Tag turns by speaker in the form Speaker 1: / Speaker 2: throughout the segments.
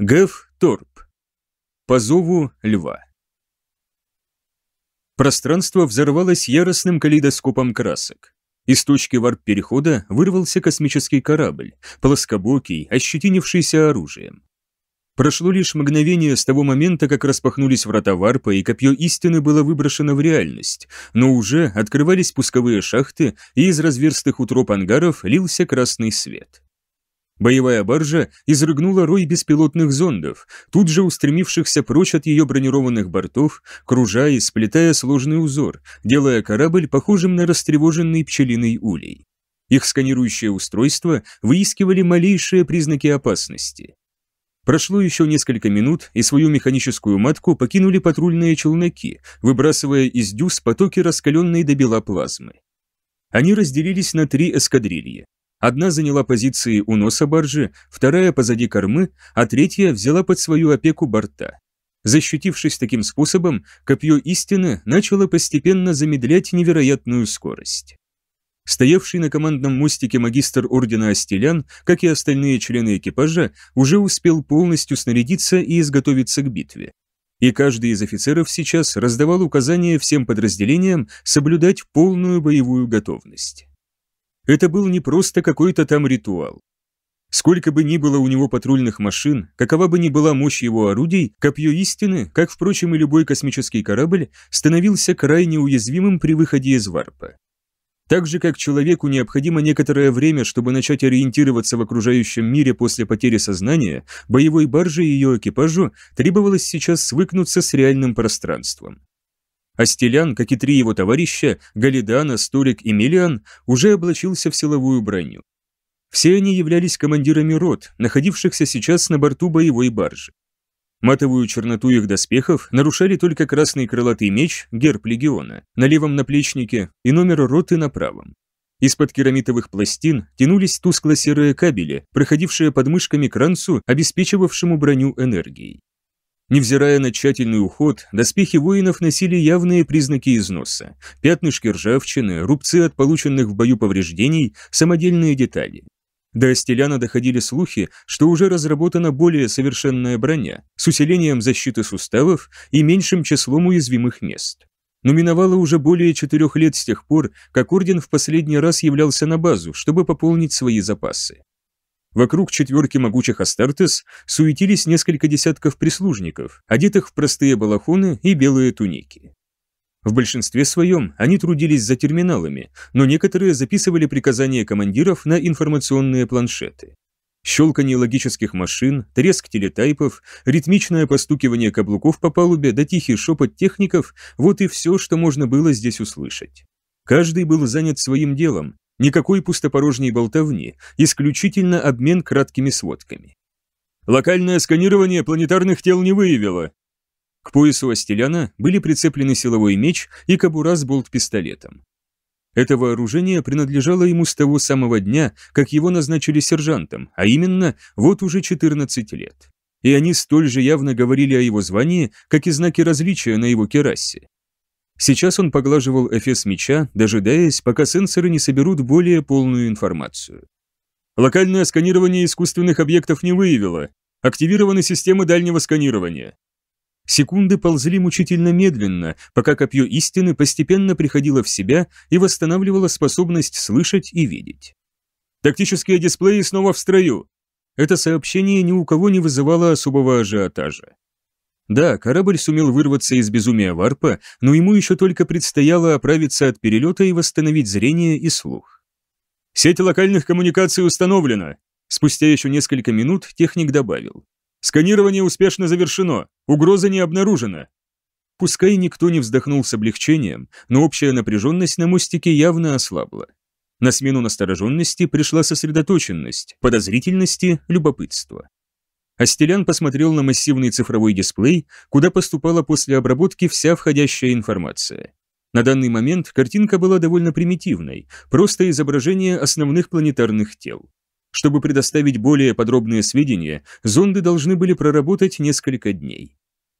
Speaker 1: Гэв Торп. По зову льва. Пространство взорвалось яростным калейдоскопом красок. Из точки варп-перехода вырвался космический корабль, плоскобокий, ощетинившийся оружием. Прошло лишь мгновение с того момента, как распахнулись врата варпа, и копье истины было выброшено в реальность, но уже открывались пусковые шахты, и из разверстых утроб ангаров лился красный свет. Боевая баржа изрыгнула рой беспилотных зондов, тут же устремившихся прочь от ее бронированных бортов, кружа и сплетая сложный узор, делая корабль похожим на растревоженный пчелиный улей. Их сканирующее устройство выискивали малейшие признаки опасности. Прошло еще несколько минут, и свою механическую матку покинули патрульные челноки, выбрасывая из дюз потоки раскаленной до бела плазмы. Они разделились на три эскадрильи. Одна заняла позиции у носа баржи, вторая позади кормы, а третья взяла под свою опеку борта. Защитившись таким способом, копье истины начало постепенно замедлять невероятную скорость. Стоявший на командном мостике магистр ордена Астелян, как и остальные члены экипажа, уже успел полностью снарядиться и изготовиться к битве. И каждый из офицеров сейчас раздавал указания всем подразделениям соблюдать полную боевую готовность. Это был не просто какой-то там ритуал. Сколько бы ни было у него патрульных машин, какова бы ни была мощь его орудий, копье истины, как, впрочем, и любой космический корабль, становился крайне уязвимым при выходе из варпа. Так же, как человеку необходимо некоторое время, чтобы начать ориентироваться в окружающем мире после потери сознания, боевой барже и ее экипажу требовалось сейчас свыкнуться с реальным пространством. Астелян, как и три его товарища, Галидан, Сторик и Мелиан, уже облачился в силовую броню. Все они являлись командирами рот, находившихся сейчас на борту боевой баржи. Матовую черноту их доспехов нарушали только красный крылатый меч, герб легиона, на левом наплечнике и номер роты на правом. Из-под керамитовых пластин тянулись тускло-серые кабели, проходившие под мышками к ранцу, обеспечивавшему броню энергией. Невзирая на тщательный уход, доспехи воинов носили явные признаки износа. Пятнышки ржавчины, рубцы от полученных в бою повреждений, самодельные детали. До Астеляна доходили слухи, что уже разработана более совершенная броня с усилением защиты суставов и меньшим числом уязвимых мест. Но миновало уже более четырех лет с тех пор, как Орден в последний раз являлся на базу, чтобы пополнить свои запасы. Вокруг четверки могучих Астартес суетились несколько десятков прислужников, одетых в простые балахоны и белые туники. В большинстве своем они трудились за терминалами, но некоторые записывали приказания командиров на информационные планшеты. Щелканье логических машин, треск телетайпов, ритмичное постукивание каблуков по палубе да тихий шепот техников – вот и все, что можно было здесь услышать. Каждый был занят своим делом, Никакой пустопорожней болтовни, исключительно обмен краткими сводками. Локальное сканирование планетарных тел не выявило. К поясу Астеляна были прицеплены силовой меч и кобура с болт-пистолетом. Это вооружение принадлежало ему с того самого дня, как его назначили сержантом, а именно вот уже 14 лет. И они столь же явно говорили о его звании, как и знаки различия на его керасе. Сейчас он поглаживал эфес меча, дожидаясь, пока сенсоры не соберут более полную информацию. Локальное сканирование искусственных объектов не выявило. Активированы системы дальнего сканирования. Секунды ползли мучительно медленно, пока копье истины постепенно приходило в себя и восстанавливало способность слышать и видеть. Тактические дисплеи снова в строю. Это сообщение ни у кого не вызывало особого ажиотажа. Да, корабль сумел вырваться из безумия варпа, но ему еще только предстояло оправиться от перелета и восстановить зрение и слух. «Сеть локальных коммуникаций установлена!» Спустя еще несколько минут техник добавил. «Сканирование успешно завершено, угроза не обнаружена». Пускай никто не вздохнул с облегчением, но общая напряженность на мостике явно ослабла. На смену настороженности пришла сосредоточенность, подозрительности, любопытство. Астелян посмотрел на массивный цифровой дисплей, куда поступала после обработки вся входящая информация. На данный момент картинка была довольно примитивной, просто изображение основных планетарных тел. Чтобы предоставить более подробные сведения, зонды должны были проработать несколько дней.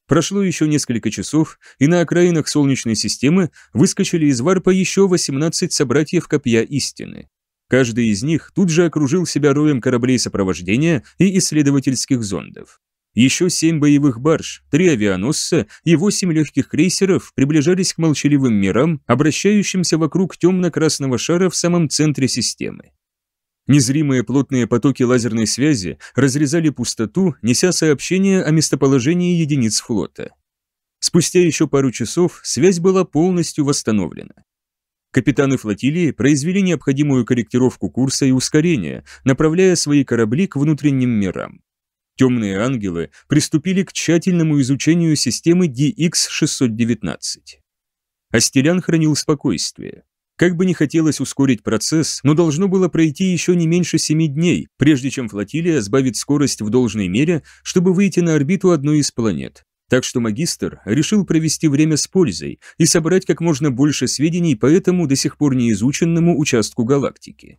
Speaker 1: Прошло еще несколько часов, и на окраинах Солнечной системы выскочили из варпа еще 18 собратьев Копья Истины. Каждый из них тут же окружил себя роем кораблей сопровождения и исследовательских зондов. Еще семь боевых барж, три авианосца и восемь легких крейсеров приближались к молчаливым мирам, обращающимся вокруг темно-красного шара в самом центре системы. Незримые плотные потоки лазерной связи разрезали пустоту, неся сообщение о местоположении единиц флота. Спустя еще пару часов связь была полностью восстановлена. Капитаны флотилии произвели необходимую корректировку курса и ускорения, направляя свои корабли к внутренним мирам. Темные ангелы приступили к тщательному изучению системы DX-619. Астерян хранил спокойствие. Как бы не хотелось ускорить процесс, но должно было пройти еще не меньше семи дней, прежде чем флотилия сбавит скорость в должной мере, чтобы выйти на орбиту одной из планет. Так что магистр решил провести время с пользой и собрать как можно больше сведений по этому до сих пор неизученному участку галактики.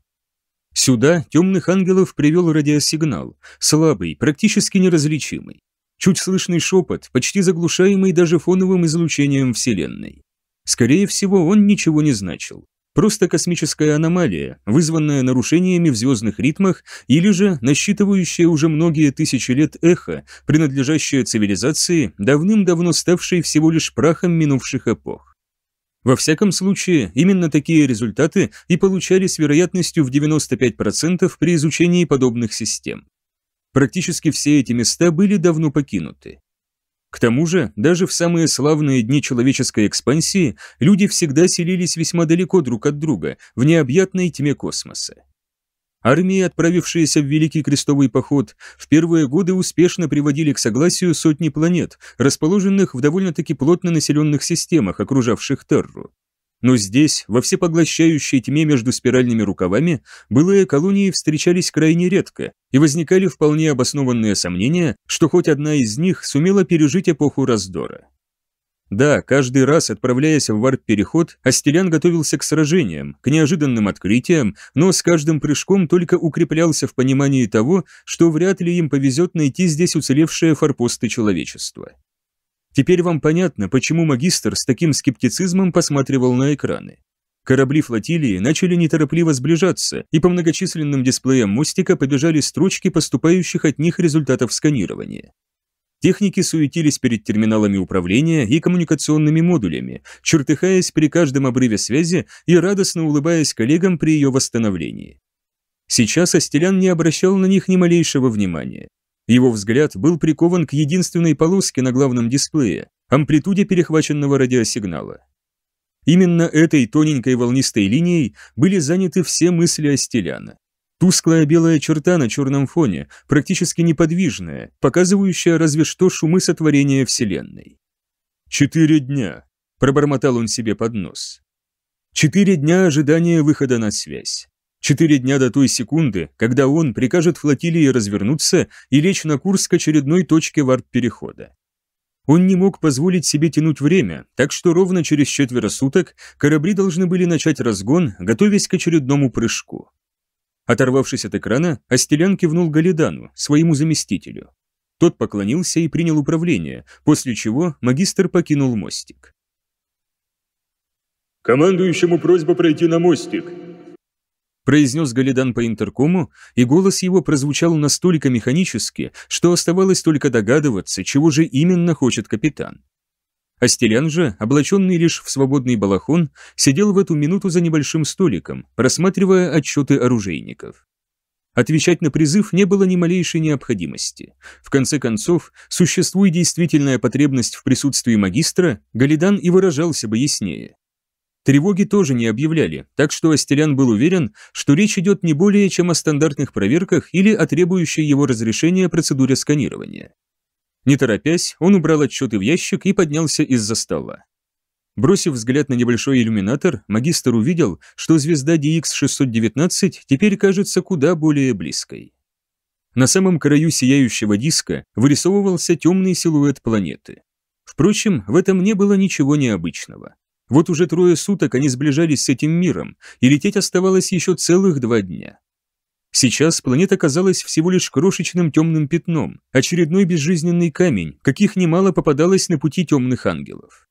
Speaker 1: Сюда темных ангелов привел радиосигнал, слабый, практически неразличимый. Чуть слышный шепот, почти заглушаемый даже фоновым излучением Вселенной. Скорее всего, он ничего не значил просто космическая аномалия, вызванная нарушениями в звездных ритмах или же насчитывающая уже многие тысячи лет эхо, принадлежащее цивилизации, давным-давно ставшей всего лишь прахом минувших эпох. Во всяком случае, именно такие результаты и получали с вероятностью в 95% при изучении подобных систем. Практически все эти места были давно покинуты. К тому же, даже в самые славные дни человеческой экспансии люди всегда селились весьма далеко друг от друга, в необъятной тьме космоса. Армии, отправившиеся в Великий Крестовый поход, в первые годы успешно приводили к согласию сотни планет, расположенных в довольно-таки плотно населенных системах, окружавших Терру. Но здесь, во всепоглощающей тьме между спиральными рукавами, былые колонии встречались крайне редко, и возникали вполне обоснованные сомнения, что хоть одна из них сумела пережить эпоху раздора. Да, каждый раз, отправляясь в варп-переход, Астелян готовился к сражениям, к неожиданным открытиям, но с каждым прыжком только укреплялся в понимании того, что вряд ли им повезет найти здесь уцелевшие форпосты человечества. Теперь вам понятно, почему магистр с таким скептицизмом посматривал на экраны. Корабли флотилии начали неторопливо сближаться, и по многочисленным дисплеям мостика побежали строчки поступающих от них результатов сканирования. Техники суетились перед терминалами управления и коммуникационными модулями, чертыхаясь при каждом обрыве связи и радостно улыбаясь коллегам при ее восстановлении. Сейчас Астелян не обращал на них ни малейшего внимания. Его взгляд был прикован к единственной полоске на главном дисплее, амплитуде перехваченного радиосигнала. Именно этой тоненькой волнистой линией были заняты все мысли Астеляна. Тусклая белая черта на черном фоне, практически неподвижная, показывающая разве что шумы сотворения Вселенной. «Четыре дня», – пробормотал он себе под нос. Четыре дня ожидания выхода на связь. Четыре дня до той секунды, когда он прикажет флотилии развернуться и лечь на курс к очередной точке варп-перехода. Он не мог позволить себе тянуть время, так что ровно через четверо суток корабли должны были начать разгон, готовясь к очередному прыжку. Оторвавшись от экрана, Астелян кивнул Галидану, своему заместителю. Тот поклонился и принял управление, после чего магистр покинул мостик. «Командующему просьба пройти на мостик», произнес Галидан по интеркому, и голос его прозвучал настолько механически, что оставалось только догадываться, чего же именно хочет капитан. Астелян же, облаченный лишь в свободный балахон, сидел в эту минуту за небольшим столиком, просматривая отчеты оружейников. Отвечать на призыв не было ни малейшей необходимости. В конце концов, существуя действительная потребность в присутствии магистра, Галидан и выражался бы яснее. Тревоги тоже не объявляли, так что Астелян был уверен, что речь идет не более чем о стандартных проверках или о требующей его разрешения процедуре сканирования. Не торопясь, он убрал отчеты в ящик и поднялся из-за стола. Бросив взгляд на небольшой иллюминатор, магистр увидел, что звезда DX-619 теперь кажется куда более близкой. На самом краю сияющего диска вырисовывался темный силуэт планеты. Впрочем, в этом не было ничего необычного. Вот уже трое суток они сближались с этим миром, и лететь оставалось еще целых два дня. Сейчас планета казалась всего лишь крошечным темным пятном, очередной безжизненный камень, каких немало попадалось на пути темных ангелов.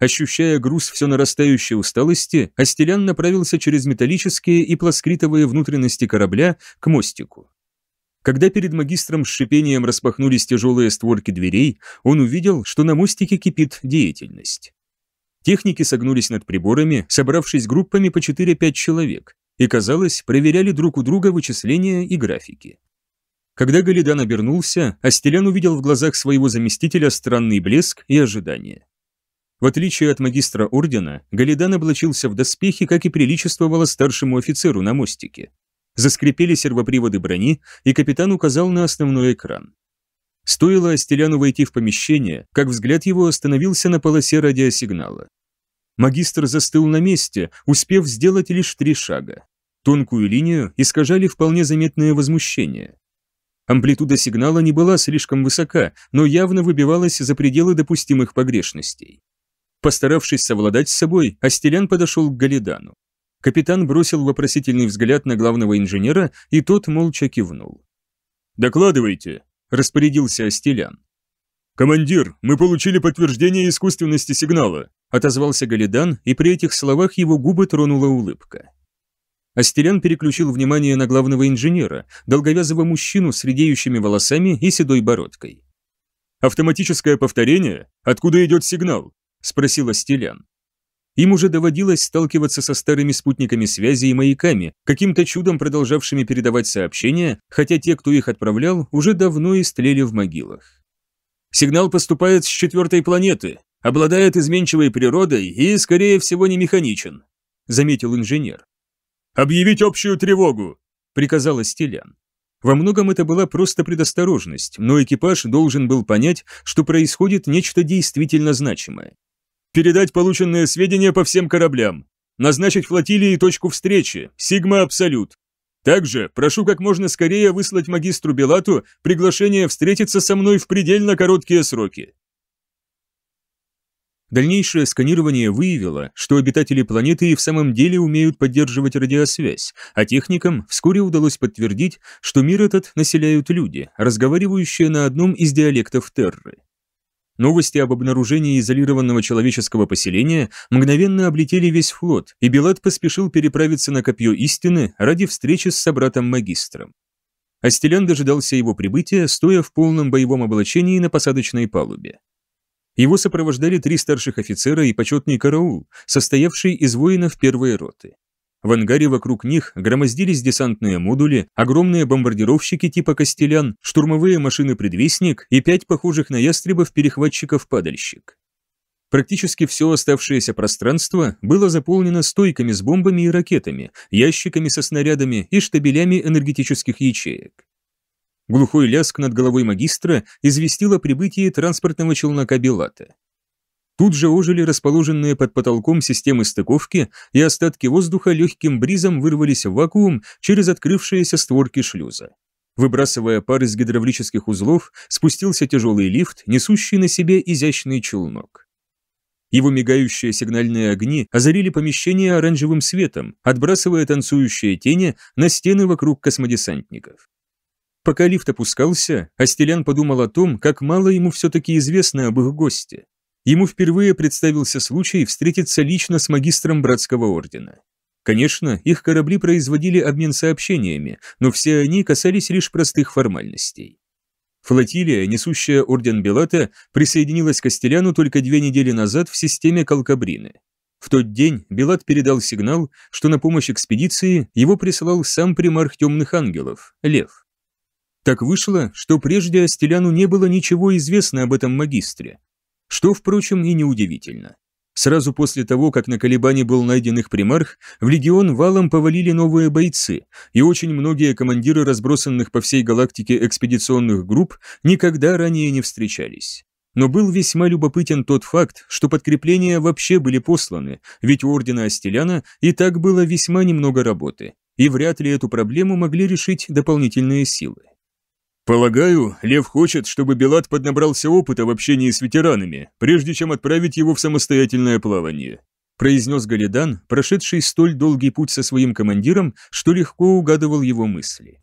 Speaker 1: Ощущая груз все нарастающей усталости, Астелян направился через металлические и пласкритовые внутренности корабля к мостику. Когда перед магистром с шипением распахнулись тяжелые створки дверей, он увидел, что на мостике кипит деятельность. Техники согнулись над приборами, собравшись группами по 4-5 человек, и, казалось, проверяли друг у друга вычисления и графики. Когда Галидан обернулся, Астелян увидел в глазах своего заместителя странный блеск и ожидание. В отличие от магистра ордена, Галидан облачился в доспехи, как и приличествовало старшему офицеру на мостике. Заскрипели сервоприводы брони, и капитан указал на основной экран. Стоило Астеляну войти в помещение, как взгляд его остановился на полосе радиосигнала. Магистр застыл на месте, успев сделать лишь три шага. Тонкую линию искажали вполне заметное возмущение. Амплитуда сигнала не была слишком высока, но явно выбивалась за пределы допустимых погрешностей. Постаравшись совладать с собой, Астелян подошел к Галидану. Капитан бросил вопросительный взгляд на главного инженера, и тот молча кивнул. «Докладывайте», распорядился Астелян. «Командир, мы получили подтверждение искусственности сигнала», отозвался Галидан, и при этих словах его губы тронула улыбка. Астелян переключил внимание на главного инженера, долговязого мужчину с редеющими волосами и седой бородкой. «Автоматическое повторение? Откуда идет сигнал?» – спросил Астелян. Им уже доводилось сталкиваться со старыми спутниками связи и маяками, каким-то чудом продолжавшими передавать сообщения, хотя те, кто их отправлял, уже давно истлели в могилах. Сигнал поступает с четвертой планеты, обладает изменчивой природой и, скорее всего, не механичен», — заметил инженер. «Объявить общую тревогу!» — приказала Стелян. Во многом это была просто предосторожность, но экипаж должен был понять, что происходит нечто действительно значимое. Передать полученные сведения по всем кораблям. Назначить флотилии точку встречи. Сигма Абсолют. Также прошу как можно скорее выслать магистру Белату приглашение встретиться со мной в предельно короткие сроки. Дальнейшее сканирование выявило, что обитатели планеты и в самом деле умеют поддерживать радиосвязь, а техникам вскоре удалось подтвердить, что мир этот населяют люди, разговаривающие на одном из диалектов Терры. Новости об обнаружении изолированного человеческого поселения мгновенно облетели весь флот, и Билат поспешил переправиться на Копье Истины ради встречи с собратом-магистром. Астелян дожидался его прибытия, стоя в полном боевом облачении на посадочной палубе. Его сопровождали три старших офицера и почетный караул, состоявший из воинов первой роты. В ангаре вокруг них громоздились десантные модули, огромные бомбардировщики типа «Костелян», штурмовые машины «Предвестник» и пять похожих на ястребов-перехватчиков-падальщик. Практически все оставшееся пространство было заполнено стойками с бомбами и ракетами, ящиками со снарядами и штабелями энергетических ячеек. Глухой ляск над головой магистра известил о прибытии транспортного челнока Белата. Тут же ожили расположенные под потолком системы стыковки, и остатки воздуха легким бризом вырвались в вакуум через открывшиеся створки шлюза. Выбрасывая пар из гидравлических узлов, спустился тяжелый лифт, несущий на себе изящный челнок. Его мигающие сигнальные огни озарили помещение оранжевым светом, отбрасывая танцующие тени на стены вокруг космодесантников. Пока лифт опускался, Астелян подумал о том, как мало ему все-таки известно об их госте. Ему впервые представился случай встретиться лично с магистром братского ордена. Конечно, их корабли производили обмен сообщениями, но все они касались лишь простых формальностей. Флотилия, несущая орден Белата, присоединилась к Костеляну только две недели назад в системе Калкабрины. В тот день Белат передал сигнал, что на помощь экспедиции его присылал сам примарх темных ангелов, Лев. Так вышло, что прежде Астеляну не было ничего известно об этом магистре, что, впрочем, и неудивительно. Сразу после того, как на колебании был найден их примарх, в легион валом повалили новые бойцы, и очень многие командиры разбросанных по всей галактике экспедиционных групп никогда ранее не встречались. Но был весьма любопытен тот факт, что подкрепления вообще были посланы, ведь у Ордена Астеляна и так было весьма немного работы, и вряд ли эту проблему могли решить дополнительные силы. Полагаю, Лев хочет, чтобы Белат поднабрался опыта в общении с ветеранами, прежде чем отправить его в самостоятельное плавание», произнес Галидан, прошедший столь долгий путь со своим командиром, что легко угадывал его мысли.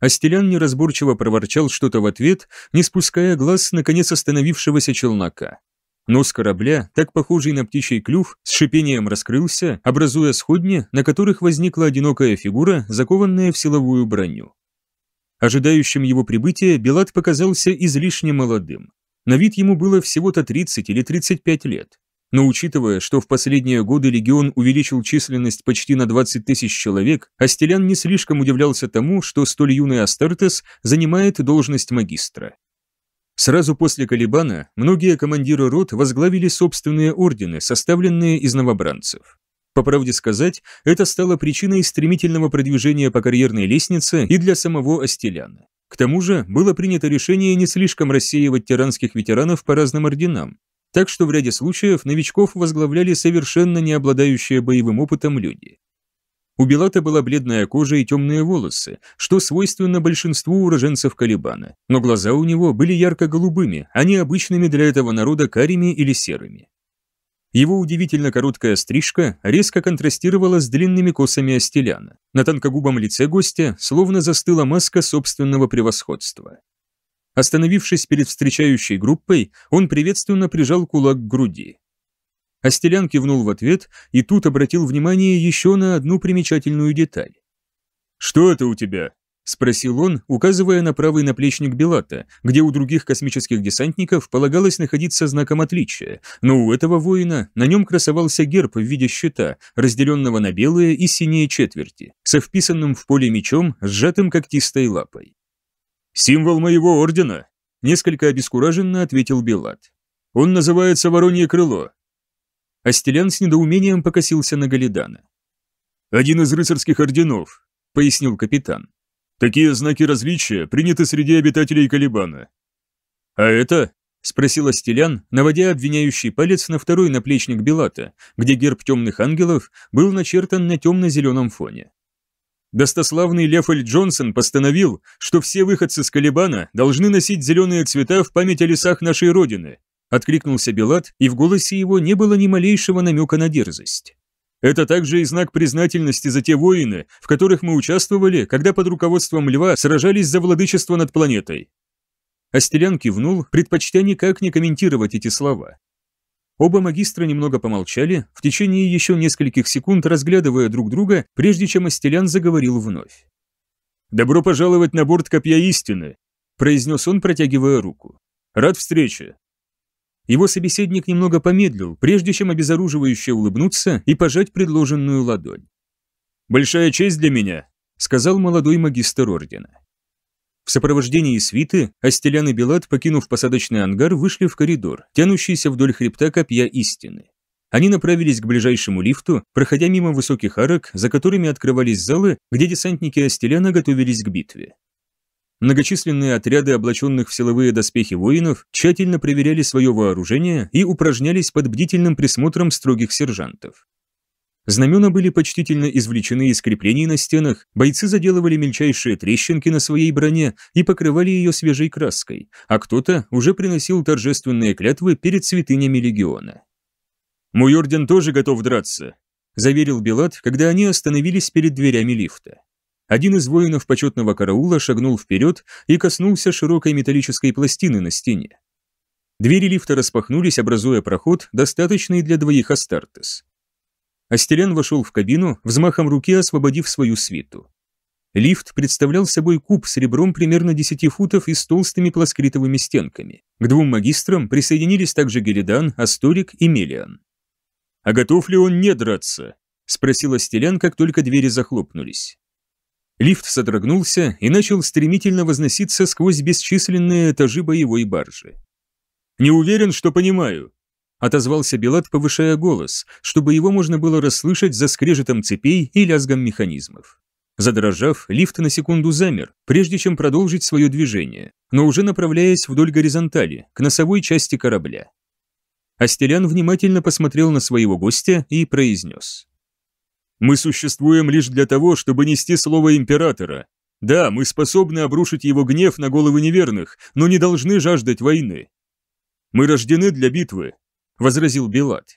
Speaker 1: Астелян неразборчиво проворчал что-то в ответ, не спуская глаз с наконец остановившегося челнока. Нос корабля, так похожий на птичий клюв, с шипением раскрылся, образуя сходни, на которых возникла одинокая фигура, закованная в силовую броню. Ожидающим его прибытия Белат показался излишне молодым. На вид ему было всего-то 30 или 35 лет. Но учитывая, что в последние годы легион увеличил численность почти на 20 тысяч человек, Астелян не слишком удивлялся тому, что столь юный Астартес занимает должность магистра. Сразу после Калибана многие командиры рот возглавили собственные ордены, составленные из новобранцев. По правде сказать, это стало причиной стремительного продвижения по карьерной лестнице и для самого Астеляна. К тому же было принято решение не слишком рассеивать тиранских ветеранов по разным орденам, так что в ряде случаев новичков возглавляли совершенно не обладающие боевым опытом люди. У Белата была бледная кожа и темные волосы, что свойственно большинству уроженцев Калибана, но глаза у него были ярко-голубыми, а не обычными для этого народа карими или серыми. Его удивительно короткая стрижка резко контрастировала с длинными косами Астеляна. На тонкогубом лице гостя словно застыла маска собственного превосходства. Остановившись перед встречающей группой, он приветственно прижал кулак к груди. Астелян кивнул в ответ и тут обратил внимание еще на одну примечательную деталь. «Что это у тебя?» – спросил он, указывая на правый наплечник Белата, где у других космических десантников полагалось находиться знаком отличия, но у этого воина на нем красовался герб в виде щита, разделенного на белые и синие четверти, со вписанным в поле мечом, сжатым когтистой лапой. «Символ моего ордена!» – несколько обескураженно ответил Белат. «Он называется Воронье крыло». Астелян с недоумением покосился на Галидана. «Один из рыцарских орденов», – пояснил капитан. Такие знаки различия приняты среди обитателей Калибана. А это? спросила Стелян, наводя обвиняющий палец на второй наплечник Белата, где герб темных ангелов был начертан на темно-зеленом фоне. Достославный Лефель Джонсон постановил, что все выходцы с Калибана должны носить зеленые цвета в память о лесах нашей Родины, откликнулся Белат, и в голосе его не было ни малейшего намека на дерзость. Это также и знак признательности за те воины, в которых мы участвовали, когда под руководством льва сражались за владычество над планетой. Астерян кивнул, предпочтя никак не комментировать эти слова. Оба магистра немного помолчали, в течение еще нескольких секунд разглядывая друг друга, прежде чем Астелян заговорил вновь. «Добро пожаловать на борт Копья Истины», – произнес он, протягивая руку. «Рад встрече». Его собеседник немного помедлил, прежде чем обезоруживающе улыбнуться и пожать предложенную ладонь. «Большая честь для меня», — сказал молодой магистр ордена. В сопровождении свиты Астелян и Белат, покинув посадочный ангар, вышли в коридор, тянущийся вдоль хребта копья истины. Они направились к ближайшему лифту, проходя мимо высоких арок, за которыми открывались залы, где десантники Астеляна готовились к битве. Многочисленные отряды облаченных в силовые доспехи воинов тщательно проверяли свое вооружение и упражнялись под бдительным присмотром строгих сержантов. Знамена были почтительно извлечены из креплений на стенах, бойцы заделывали мельчайшие трещинки на своей броне и покрывали ее свежей краской, а кто-то уже приносил торжественные клятвы перед святынями легиона. «Мой орден тоже готов драться», – заверил Белат, когда они остановились перед дверями лифта. Один из воинов почетного караула шагнул вперед и коснулся широкой металлической пластины на стене. Двери лифта распахнулись, образуя проход, достаточный для двоих Астартес. Астелян вошел в кабину, взмахом руки освободив свою свиту. Лифт представлял собой куб с ребром примерно 10 футов и с толстыми пласкритовыми стенками. К двум магистрам присоединились также Геридан, Асторик и Мелиан. «А готов ли он не драться?» – спросила Стелян, как только двери захлопнулись. Лифт содрогнулся и начал стремительно возноситься сквозь бесчисленные этажи боевой баржи. «Не уверен, что понимаю», — отозвался Белат, повышая голос, чтобы его можно было расслышать за скрежетом цепей и лязгом механизмов. Задрожав, лифт на секунду замер, прежде чем продолжить свое движение, но уже направляясь вдоль горизонтали, к носовой части корабля. Астелян внимательно посмотрел на своего гостя и произнес. Мы существуем лишь для того, чтобы нести слово императора. Да, мы способны обрушить его гнев на головы неверных, но не должны жаждать войны. Мы рождены для битвы, возразил Белат.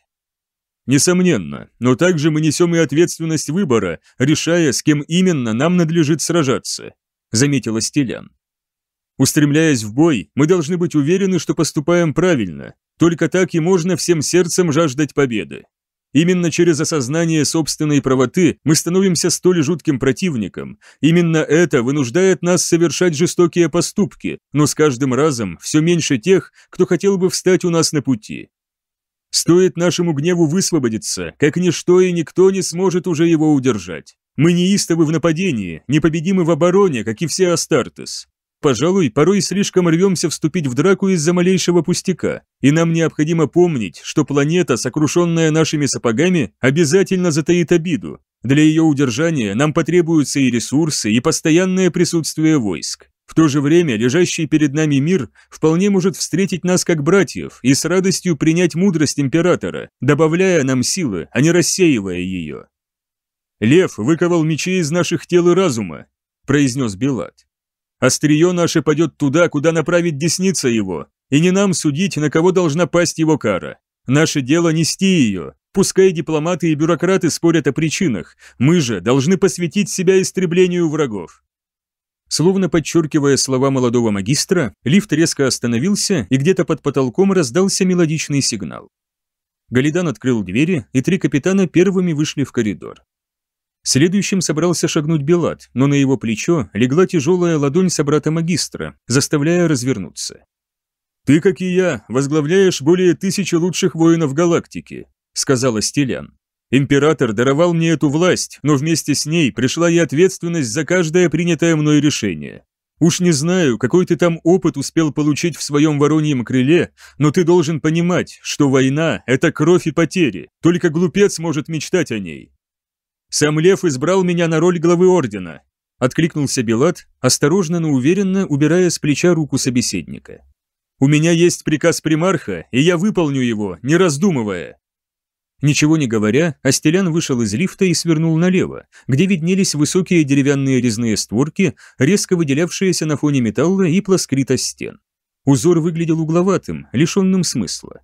Speaker 1: Несомненно, но также мы несем и ответственность выбора, решая, с кем именно нам надлежит сражаться, заметила Стилян. Устремляясь в бой, мы должны быть уверены, что поступаем правильно. Только так и можно всем сердцем жаждать победы. Именно через осознание собственной правоты мы становимся столь жутким противником. Именно это вынуждает нас совершать жестокие поступки, но с каждым разом все меньше тех, кто хотел бы встать у нас на пути. Стоит нашему гневу высвободиться, как ничто и никто не сможет уже его удержать. Мы неистовы в нападении, непобедимы в обороне, как и все Астартес. Пожалуй, порой слишком рвемся вступить в драку из-за малейшего пустяка, и нам необходимо помнить, что планета, сокрушенная нашими сапогами, обязательно затаит обиду. Для ее удержания нам потребуются и ресурсы, и постоянное присутствие войск. В то же время лежащий перед нами мир вполне может встретить нас как братьев и с радостью принять мудрость императора, добавляя нам силы, а не рассеивая ее. «Лев выковал мечи из наших тел и разума», – произнес Белат. Острие наше падет туда, куда направит десница его, и не нам судить, на кого должна пасть его кара. Наше дело нести ее. Пускай дипломаты и бюрократы спорят о причинах, мы же должны посвятить себя истреблению врагов». Словно подчеркивая слова молодого магистра, лифт резко остановился, и где-то под потолком раздался мелодичный сигнал. Галидан открыл двери, и три капитана первыми вышли в коридор. Следующим собрался шагнуть Белат, но на его плечо легла тяжелая ладонь собрата-магистра, заставляя развернуться. «Ты, как и я, возглавляешь более тысячи лучших воинов галактики», — сказала Стелян. «Император даровал мне эту власть, но вместе с ней пришла и ответственность за каждое принятое мной решение. Уж не знаю, какой ты там опыт успел получить в своем вороньем крыле, но ты должен понимать, что война – это кровь и потери, только глупец может мечтать о ней. Сам Лев избрал меня на роль главы ордена», — откликнулся Белат, осторожно, но уверенно убирая с плеча руку собеседника. «У меня есть приказ примарха, и я выполню его, не раздумывая». Ничего не говоря, Астелян вышел из лифта и свернул налево, где виднелись высокие деревянные резные створки, резко выделявшиеся на фоне металла и плоскрита стен. Узор выглядел угловатым, лишенным смысла.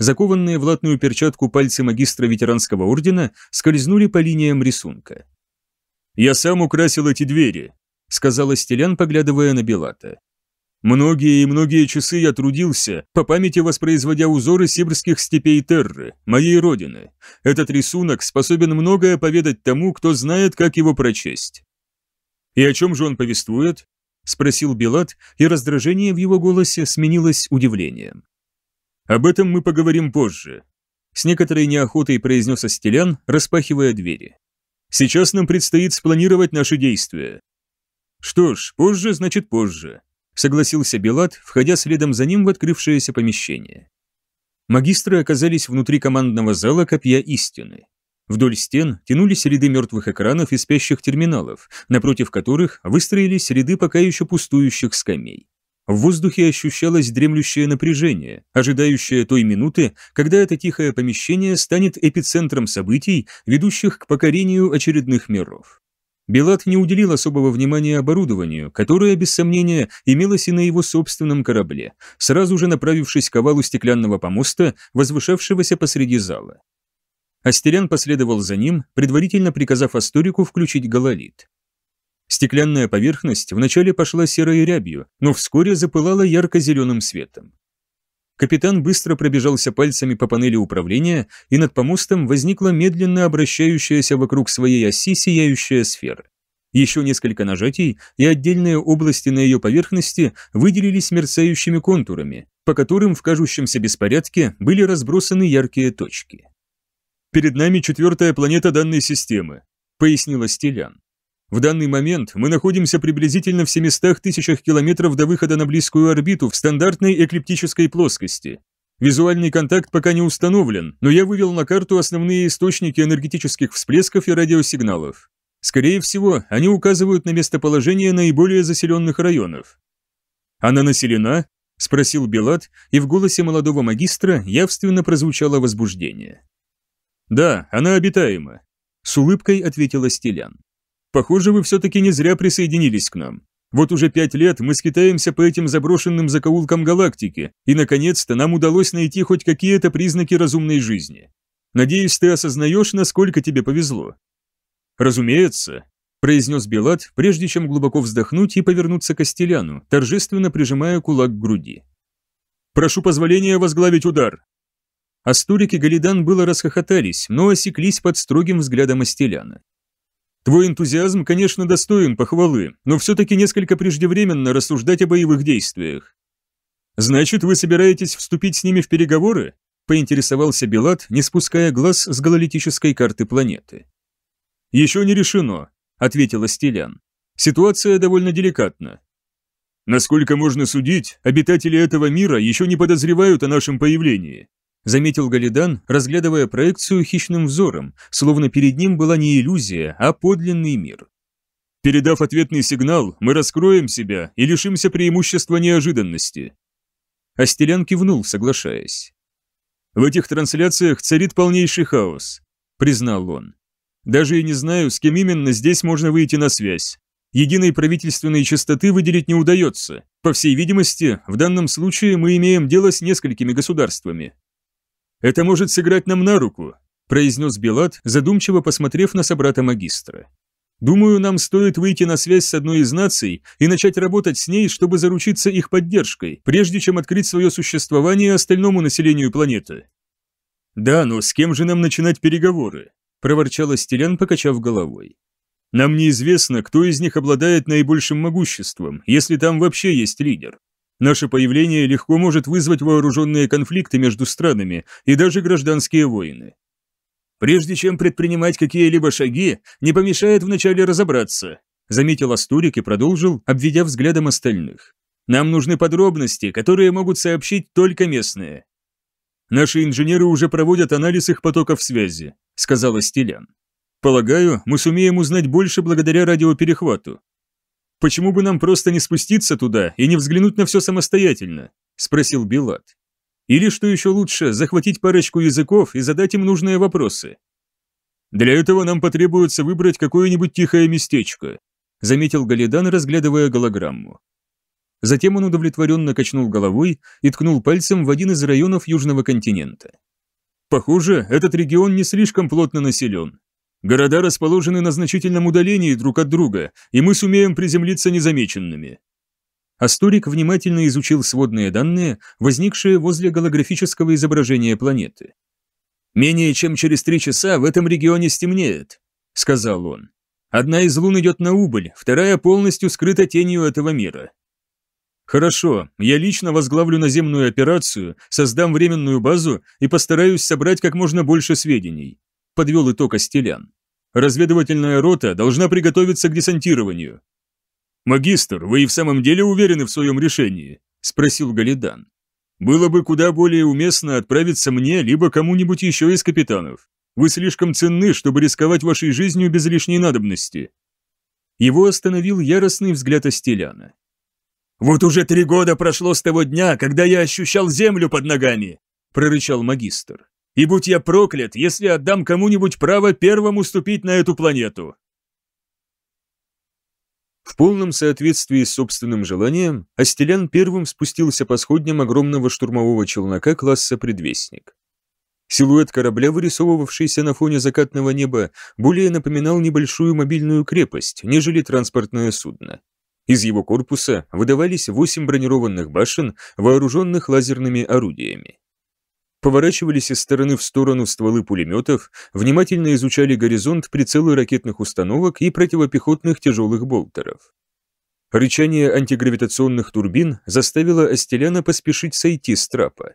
Speaker 1: Закованные в латную перчатку пальцы магистра ветеранского ордена скользнули по линиям рисунка. «Я сам украсил эти двери», — сказала Астелян, поглядывая на Белата. «Многие и многие часы я трудился, по памяти воспроизводя узоры сибирских степей Терры, моей родины. Этот рисунок способен многое поведать тому, кто знает, как его прочесть». «И о чем же он повествует?» — спросил Белат, и раздражение в его голосе сменилось удивлением. Об этом мы поговорим позже. С некоторой неохотой произнес Астелян, распахивая двери. Сейчас нам предстоит спланировать наши действия. Что ж, позже значит позже, согласился Белат, входя следом за ним в открывшееся помещение. Магистры оказались внутри командного зала Копья Истины. Вдоль стен тянулись ряды мертвых экранов и спящих терминалов, напротив которых выстроились ряды пока еще пустующих скамей. В воздухе ощущалось дремлющее напряжение, ожидающее той минуты, когда это тихое помещение станет эпицентром событий, ведущих к покорению очередных миров. Белат не уделил особого внимания оборудованию, которое, без сомнения, имелось и на его собственном корабле, сразу же направившись к овалу стеклянного помоста, возвышавшегося посреди зала. Астерян последовал за ним, предварительно приказав Асторику включить гололит. Стеклянная поверхность вначале пошла серой рябью, но вскоре запылала ярко-зеленым светом. Капитан быстро пробежался пальцами по панели управления, и над помостом возникла медленно обращающаяся вокруг своей оси сияющая сфера. Еще несколько нажатий, и отдельные области на ее поверхности выделились мерцающими контурами, по которым в кажущемся беспорядке были разбросаны яркие точки. «Перед нами четвертая планета данной системы», — пояснила Стилян. В данный момент мы находимся приблизительно в 700 тысячах километров до выхода на близкую орбиту в стандартной эклиптической плоскости. Визуальный контакт пока не установлен, но я вывел на карту основные источники энергетических всплесков и радиосигналов. Скорее всего, они указывают на местоположение наиболее заселенных районов. «Она населена?» – спросил Белат, и в голосе молодого магистра явственно прозвучало возбуждение. «Да, она обитаема», – с улыбкой ответила Стилян. Похоже, вы все-таки не зря присоединились к нам. Вот уже пять лет мы скитаемся по этим заброшенным закоулкам галактики, и, наконец-то, нам удалось найти хоть какие-то признаки разумной жизни. Надеюсь, ты осознаешь, насколько тебе повезло». «Разумеется», – произнес Белат, прежде чем глубоко вздохнуть и повернуться к Остеляну, торжественно прижимая кулак к груди. «Прошу позволения возглавить удар». Асторик и Галидан было расхохотались, но осеклись под строгим взглядом Остеляна. Твой энтузиазм, конечно, достоин похвалы, но все-таки несколько преждевременно рассуждать о боевых действиях. Значит, вы собираетесь вступить с ними в переговоры? Поинтересовался Билат, не спуская глаз с гололитической карты планеты. Еще не решено, ответила Стелян. Ситуация довольно деликатна. Насколько можно судить, обитатели этого мира еще не подозревают о нашем появлении, заметил Галидан, разглядывая проекцию хищным взором, словно перед ним была не иллюзия, а подлинный мир. «Передав ответный сигнал, мы раскроем себя и лишимся преимущества неожиданности». Астелян кивнул, соглашаясь. «В этих трансляциях царит полнейший хаос», — признал он. «Даже и не знаю, с кем именно здесь можно выйти на связь. Единой правительственной частоты выделить не удается. По всей видимости, в данном случае мы имеем дело с несколькими государствами. «Это может сыграть нам на руку», – произнес Белат, задумчиво посмотрев на собрата магистра. «Думаю, нам стоит выйти на связь с одной из наций и начать работать с ней, чтобы заручиться их поддержкой, прежде чем открыть свое существование остальному населению планеты». «Да, но с кем же нам начинать переговоры?» – проворчала Стелян, покачав головой. «Нам неизвестно, кто из них обладает наибольшим могуществом, если там вообще есть лидер. Наше появление легко может вызвать вооруженные конфликты между странами и даже гражданские войны. Прежде чем предпринимать какие-либо шаги, не помешает вначале разобраться, заметил Астурик и продолжил, обведя взглядом остальных. Нам нужны подробности, которые могут сообщить только местные. Наши инженеры уже проводят анализ их потоков связи, сказала Стилян. Полагаю, мы сумеем узнать больше благодаря радиоперехвату. «Почему бы нам просто не спуститься туда и не взглянуть на все самостоятельно?» – спросил Билат. «Или, что еще лучше, захватить парочку языков и задать им нужные вопросы?» «Для этого нам потребуется выбрать какое-нибудь тихое местечко», – заметил Галидан, разглядывая голограмму. Затем он удовлетворенно качнул головой и ткнул пальцем в один из районов Южного континента. «Похоже, этот регион не слишком плотно населен. Города расположены на значительном удалении друг от друга, и мы сумеем приземлиться незамеченными. Асторик внимательно изучил сводные данные, возникшие возле голографического изображения планеты. «Менее чем через три часа в этом регионе стемнеет», — сказал он. «Одна из лун идет на убыль, вторая полностью скрыта тенью этого мира». «Хорошо, я лично возглавлю наземную операцию, создам временную базу и постараюсь собрать как можно больше сведений. – подвел итог Остелян. «Разведывательная рота должна приготовиться к десантированию». «Магистр, вы и в самом деле уверены в своем решении?» – спросил Галидан. «Было бы куда более уместно отправиться мне, либо кому-нибудь еще из капитанов. Вы слишком ценны, чтобы рисковать вашей жизнью без лишней надобности». Его остановил яростный взгляд Остеляна. «Вот уже три года прошло с того дня, когда я ощущал землю под ногами!» – прорычал магистр. И будь я проклят, если отдам кому-нибудь право первому ступить на эту планету. В полном соответствии с собственным желанием, Астелян первым спустился по сходням огромного штурмового челнока класса «Предвестник». Силуэт корабля, вырисовывавшийся на фоне закатного неба, более напоминал небольшую мобильную крепость, нежели транспортное судно. Из его корпуса выдавались восемь бронированных башен, вооруженных лазерными орудиями поворачивались из стороны в сторону стволы пулеметов, внимательно изучали горизонт прицелы ракетных установок и противопехотных тяжелых болтеров. Рычание антигравитационных турбин заставило Астеляна поспешить сойти с трапа.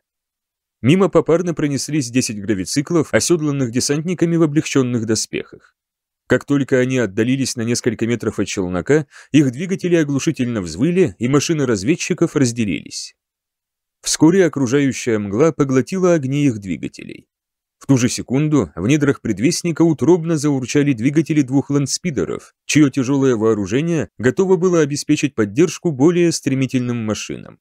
Speaker 1: Мимо попарно пронеслись 10 гравициклов, оседланных десантниками в облегченных доспехах. Как только они отдалились на несколько метров от челнока, их двигатели оглушительно взвыли, и машины разведчиков разделились. Вскоре окружающая мгла поглотила огни их двигателей. В ту же секунду в недрах предвестника утробно заурчали двигатели двух ландспидеров, чье тяжелое вооружение готово было обеспечить поддержку более стремительным машинам.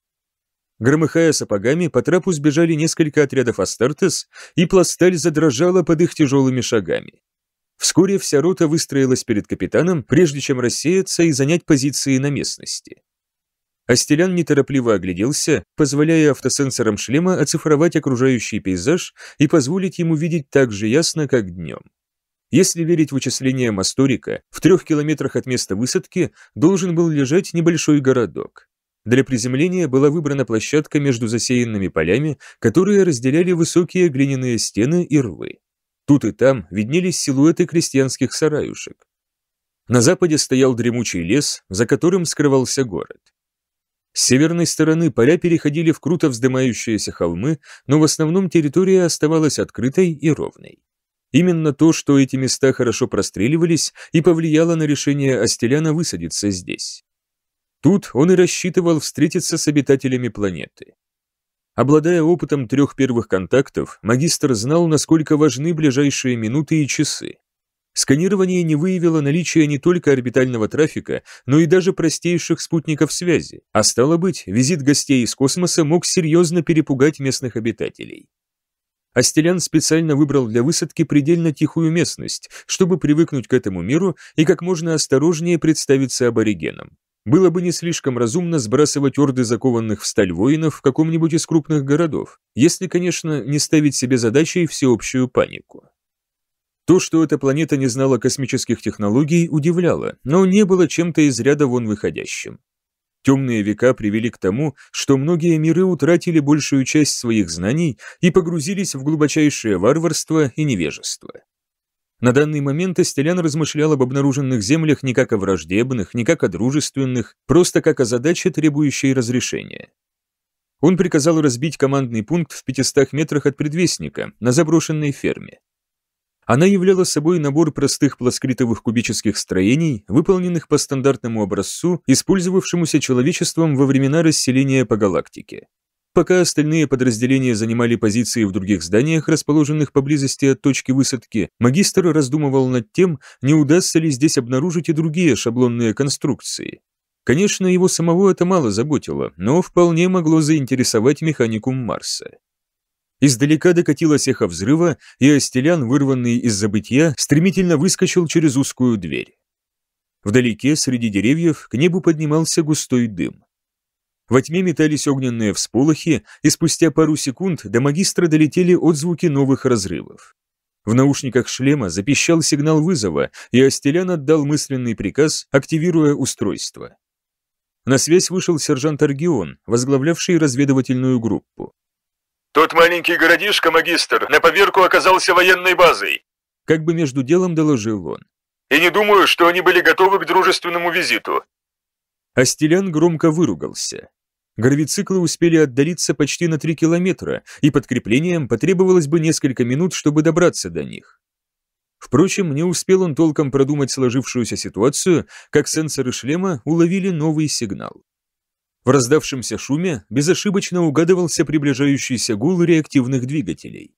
Speaker 1: Громыхая сапогами, по трапу сбежали несколько отрядов Астартес, и пласталь задрожала под их тяжелыми шагами. Вскоре вся рота выстроилась перед капитаном, прежде чем рассеяться и занять позиции на местности. Астелян неторопливо огляделся, позволяя автосенсорам шлема оцифровать окружающий пейзаж и позволить ему видеть так же ясно, как днем. Если верить вычислениям Асторика, в трех километрах от места высадки должен был лежать небольшой городок. Для приземления была выбрана площадка между засеянными полями, которые разделяли высокие глиняные стены и рвы. Тут и там виднелись силуэты крестьянских сараюшек. На западе стоял дремучий лес, за которым скрывался город. С северной стороны поля переходили в круто вздымающиеся холмы, но в основном территория оставалась открытой и ровной. Именно то, что эти места хорошо простреливались, и повлияло на решение Астеляна высадиться здесь. Тут он и рассчитывал встретиться с обитателями планеты. Обладая опытом трех первых контактов, магистр знал, насколько важны ближайшие минуты и часы. Сканирование не выявило наличия не только орбитального трафика, но и даже простейших спутников связи, а стало быть, визит гостей из космоса мог серьезно перепугать местных обитателей. Астелян специально выбрал для высадки предельно тихую местность, чтобы привыкнуть к этому миру и как можно осторожнее представиться аборигенам. Было бы не слишком разумно сбрасывать орды закованных в сталь воинов в каком-нибудь из крупных городов, если, конечно, не ставить себе задачей всеобщую панику. То, что эта планета не знала космических технологий, удивляло, но не было чем-то из ряда вон выходящим. Темные века привели к тому, что многие миры утратили большую часть своих знаний и погрузились в глубочайшее варварство и невежество. На данный момент Эстелян размышлял об обнаруженных землях не как о враждебных, не как о дружественных, просто как о задаче, требующей разрешения. Он приказал разбить командный пункт в 500 метрах от предвестника, на заброшенной ферме. Она являла собой набор простых пласкритовых кубических строений, выполненных по стандартному образцу, использовавшемуся человечеством во времена расселения по галактике. Пока остальные подразделения занимали позиции в других зданиях, расположенных поблизости от точки высадки, магистр раздумывал над тем, не удастся ли здесь обнаружить и другие шаблонные конструкции. Конечно, его самого это мало заботило, но вполне могло заинтересовать механикум Марса. Издалека докатилось эхо взрыва, и Астелян, вырванный из забытья, стремительно выскочил через узкую дверь. Вдалеке, среди деревьев, к небу поднимался густой дым. Во тьме метались огненные всполохи, и спустя пару секунд до магистра долетели отзвуки новых разрывов. В наушниках шлема запищал сигнал вызова, и Астелян отдал мысленный приказ, активируя устройство. На связь вышел сержант Аргион, возглавлявший разведывательную группу. Тот маленький городишко, магистр, на поверку оказался военной базой. Как бы между делом доложил он. И не думаю, что они были готовы к дружественному визиту. Астелян громко выругался. Гравициклы успели отдалиться почти на три километра, и подкреплением потребовалось бы несколько минут, чтобы добраться до них. Впрочем, не успел он толком продумать сложившуюся ситуацию, как сенсоры шлема уловили новый сигнал. В раздавшемся шуме безошибочно угадывался приближающийся гул реактивных двигателей.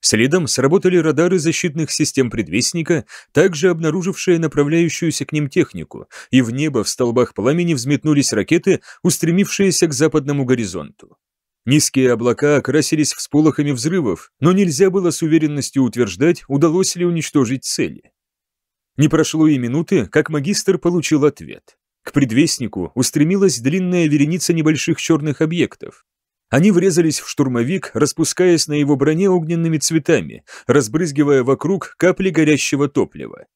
Speaker 1: Следом сработали радары защитных систем предвестника, также обнаружившие направляющуюся к ним технику, и в небо в столбах пламени взметнулись ракеты, устремившиеся к западному горизонту. Низкие облака окрасились всполохами взрывов, но нельзя было с уверенностью утверждать, удалось ли уничтожить цели. Не прошло и минуты, как магистр получил ответ. К предвестнику устремилась длинная вереница небольших черных объектов. Они врезались в штурмовик, распускаясь на его броне огненными цветами, разбрызгивая вокруг капли горящего топлива.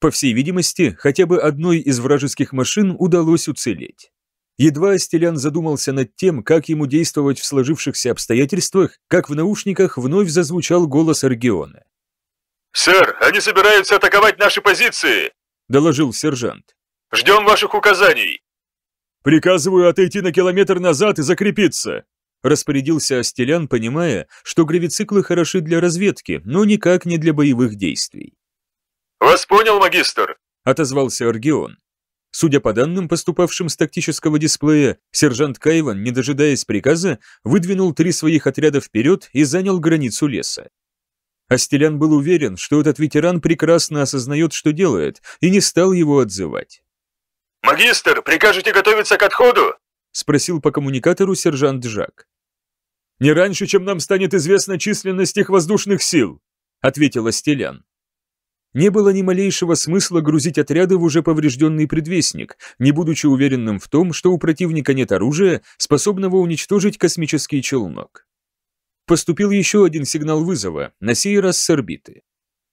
Speaker 1: По всей видимости, хотя бы одной из вражеских машин удалось уцелеть. Едва Астелян задумался над тем, как ему действовать в сложившихся обстоятельствах, как в наушниках вновь зазвучал голос Аргиона. «Сэр, они собираются атаковать наши позиции!» – доложил сержант. Ждем ваших указаний!» «Приказываю отойти на километр назад и закрепиться!» Распорядился Астелян, понимая, что гравициклы хороши для разведки, но никак не для боевых действий. «Вас понял, магистр!» – отозвался Аргион. Судя по данным, поступавшим с тактического дисплея, сержант Кайван, не дожидаясь приказа, выдвинул три своих отряда вперед и занял границу леса. Астелян был уверен, что этот ветеран прекрасно осознает, что делает, и не стал его отзывать. «Магистр, прикажете готовиться к отходу?» — спросил по коммуникатору сержант Жак. «Не раньше, чем нам станет известна численность их воздушных сил», — ответила Стелян. Не было ни малейшего смысла грузить отряды в уже поврежденный предвестник, не будучи уверенным в том, что у противника нет оружия, способного уничтожить космический челнок. Поступил еще один сигнал вызова, на сей раз с орбиты.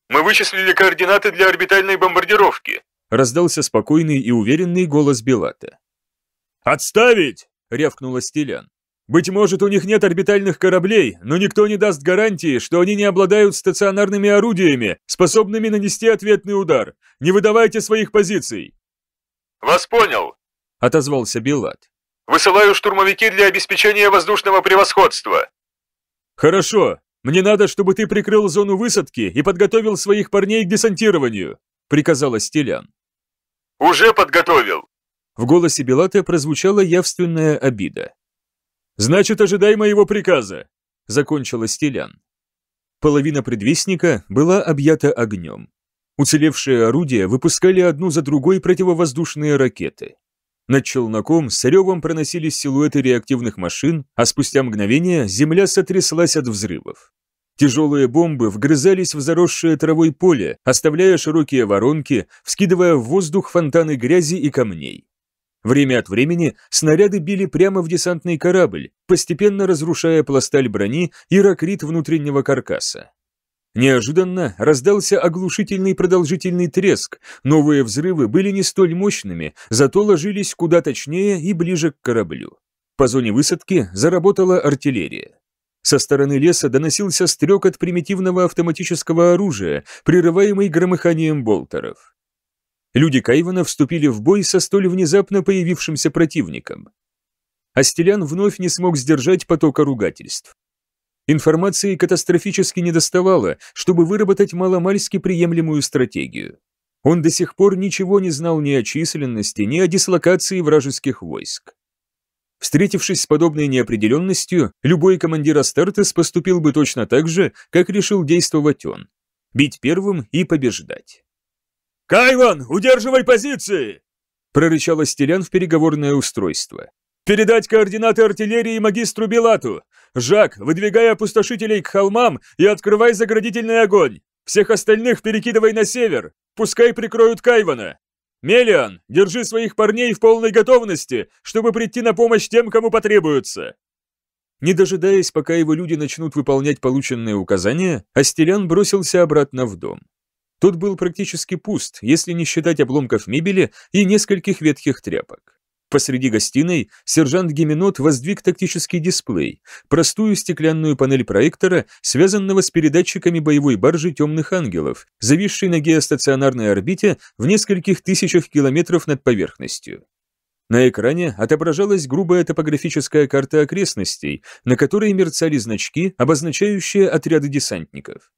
Speaker 1: «Мы вычислили координаты для орбитальной бомбардировки раздался спокойный и уверенный голос Белата. «Отставить!» — рявкнула Стилян. «Быть может, у них нет орбитальных кораблей, но никто не даст гарантии, что они не обладают стационарными орудиями, способными нанести ответный удар. Не выдавайте своих позиций!» «Вас понял!» — отозвался Белат. «Высылаю штурмовики для обеспечения воздушного превосходства!» «Хорошо. Мне надо, чтобы ты прикрыл зону высадки и подготовил своих парней к десантированию», — приказала Стилян. «Уже подготовил!» В голосе Белата прозвучала явственная обида. «Значит, ожидай моего приказа!» — закончила Стелян. Половина предвестника была объята огнем. Уцелевшие орудия выпускали одну за другой противовоздушные ракеты. Над челноком с ревом проносились силуэты реактивных машин, а спустя мгновение земля сотряслась от взрывов. Тяжелые бомбы вгрызались в заросшее травой поле, оставляя широкие воронки, вскидывая в воздух фонтаны грязи и камней. Время от времени снаряды били прямо в десантный корабль, постепенно разрушая пласталь брони и ракрит внутреннего каркаса. Неожиданно раздался оглушительный продолжительный треск, новые взрывы были не столь мощными, зато ложились куда точнее и ближе к кораблю. По зоне высадки заработала артиллерия. Со стороны леса доносился стрек от примитивного автоматического оружия, прерываемый громыханием болтеров. Люди Кайвана вступили в бой со столь внезапно появившимся противником. Астелян вновь не смог сдержать потока ругательств. Информации катастрофически недоставало, чтобы выработать маломальски приемлемую стратегию. Он до сих пор ничего не знал ни о численности, ни о дислокации вражеских войск. Встретившись с подобной неопределенностью, любой командир Астартес поступил бы точно так же, как решил действовать он. Бить первым и побеждать. «Кайван, удерживай позиции!» – прорычал Астелян в переговорное устройство. «Передать координаты артиллерии магистру Белату! Жак, выдвигай опустошителей к холмам и открывай заградительный огонь! Всех остальных перекидывай на север! Пускай прикроют Кайвана! «Мелиан, держи своих парней в полной готовности, чтобы прийти на помощь тем, кому потребуется!» Не дожидаясь, пока его люди начнут выполнять полученные указания, Астелян бросился обратно в дом. Тот был практически пуст, если не считать обломков мебели и нескольких ветхих тряпок. Посреди гостиной сержант Гименот воздвиг тактический дисплей, простую стеклянную панель проектора, связанного с передатчиками боевой баржи «Темных ангелов», зависшей на геостационарной орбите в нескольких тысячах километров над поверхностью. На экране отображалась грубая топографическая карта окрестностей, на которой мерцали значки, обозначающие отряды десантников.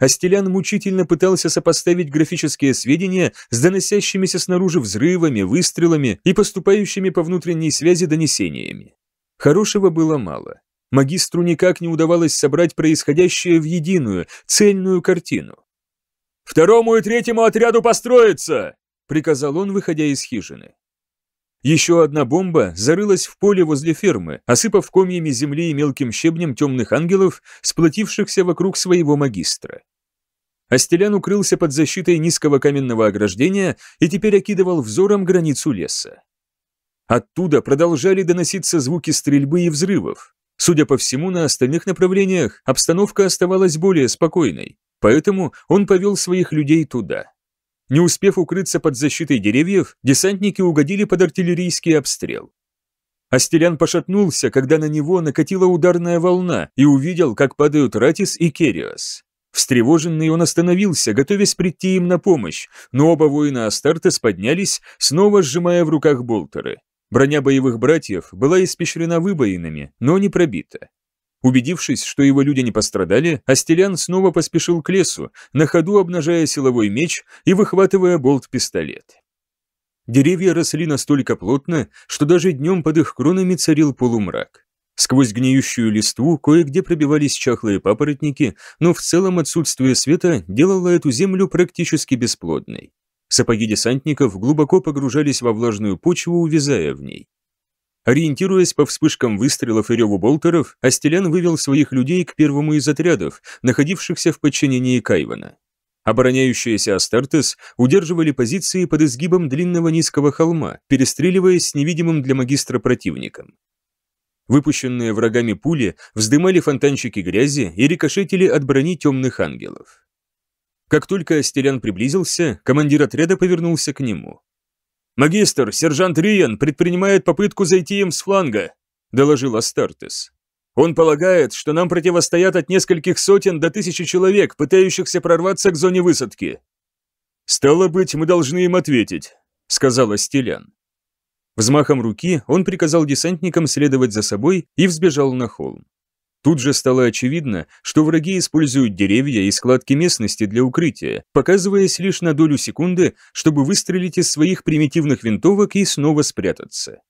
Speaker 1: Астелян мучительно пытался сопоставить графические сведения с доносящимися снаружи взрывами, выстрелами и поступающими по внутренней связи донесениями. Хорошего было мало. Магистру никак не удавалось собрать происходящее в единую, цельную картину. «Второму и третьему отряду построиться!» — приказал он, выходя из хижины. Еще одна бомба зарылась в поле возле фермы, осыпав комьями земли и мелким щебнем темных ангелов, сплотившихся вокруг своего магистра. Астелян укрылся под защитой низкого каменного ограждения и теперь окидывал взором границу леса. Оттуда продолжали доноситься звуки стрельбы и взрывов. Судя по всему, на остальных направлениях обстановка оставалась более спокойной, поэтому он повел своих людей туда. Не успев укрыться под защитой деревьев, десантники угодили под артиллерийский обстрел. Астелян пошатнулся, когда на него накатила ударная волна и увидел, как падают Ратис и Кериос. Встревоженный он остановился, готовясь прийти им на помощь, но оба воина Астартес поднялись, снова сжимая в руках болтеры. Броня боевых братьев была испещрена выбоинами, но не пробита. Убедившись, что его люди не пострадали, Астелян снова поспешил к лесу, на ходу обнажая силовой меч и выхватывая болт-пистолет. Деревья росли настолько плотно, что даже днем под их кронами царил полумрак. Сквозь гниющую листву кое-где пробивались чахлые папоротники, но в целом отсутствие света делало эту землю практически бесплодной. Сапоги десантников глубоко погружались во влажную почву, увязая в ней. Ориентируясь по вспышкам выстрелов и реву болтеров, Астелян вывел своих людей к первому из отрядов, находившихся в подчинении Кайвана. Обороняющиеся Астартес удерживали позиции под изгибом длинного низкого холма, перестреливаясь с невидимым для магистра противником. Выпущенные врагами пули вздымали фонтанчики грязи и рикошетили от брони темных ангелов. Как только Астелян приблизился, командир отряда повернулся к нему. «Магистр, сержант Риен предпринимает попытку зайти им с фланга», – доложил Астартес. «Он полагает, что нам противостоят от нескольких сотен до тысячи человек, пытающихся прорваться к зоне высадки». «Стало быть, мы должны им ответить», – сказала Стелян. Взмахом руки он приказал десантникам следовать за собой и взбежал на холм. Тут же стало очевидно, что враги используют деревья и складки местности для укрытия, показываясь лишь на долю секунды, чтобы выстрелить из своих примитивных винтовок и снова спрятаться.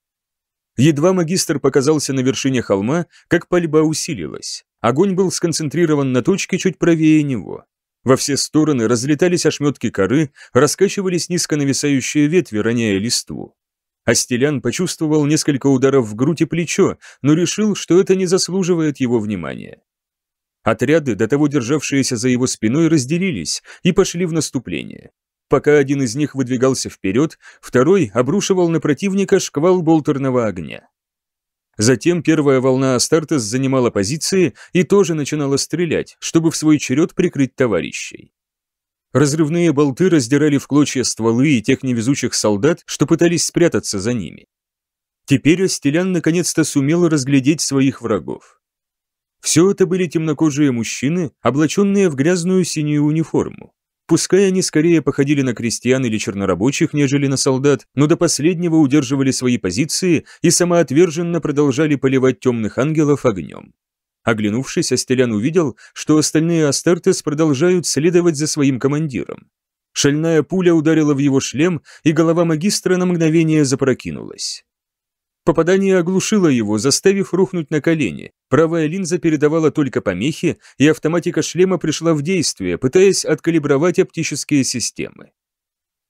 Speaker 1: Едва магистр показался на вершине холма, как пальба усилилась. Огонь был сконцентрирован на точке чуть правее него. Во все стороны разлетались ошметки коры, раскачивались низко нависающие ветви, роняя листву. Астелян почувствовал несколько ударов в грудь и плечо, но решил, что это не заслуживает его внимания. Отряды, до того державшиеся за его спиной, разделились и пошли в наступление. Пока один из них выдвигался вперед, второй обрушивал на противника шквал болтерного огня. Затем первая волна Астартес занимала позиции и тоже начинала стрелять, чтобы в свой черед прикрыть товарищей. Разрывные болты раздирали в клочья стволы и тех невезучих солдат, что пытались спрятаться за ними. Теперь Астелян наконец-то сумел разглядеть своих врагов. Все это были темнокожие мужчины, облаченные в грязную синюю униформу. Пускай они скорее походили на крестьян или чернорабочих, нежели на солдат, но до последнего удерживали свои позиции и самоотверженно продолжали поливать темных ангелов огнем. Оглянувшись, Астелян увидел, что остальные Астартес продолжают следовать за своим командиром. Шальная пуля ударила в его шлем, и голова магистра на мгновение запрокинулась. Попадание оглушило его, заставив рухнуть на колени. Правая линза передавала только помехи, и автоматика шлема пришла в действие, пытаясь откалибровать оптические системы.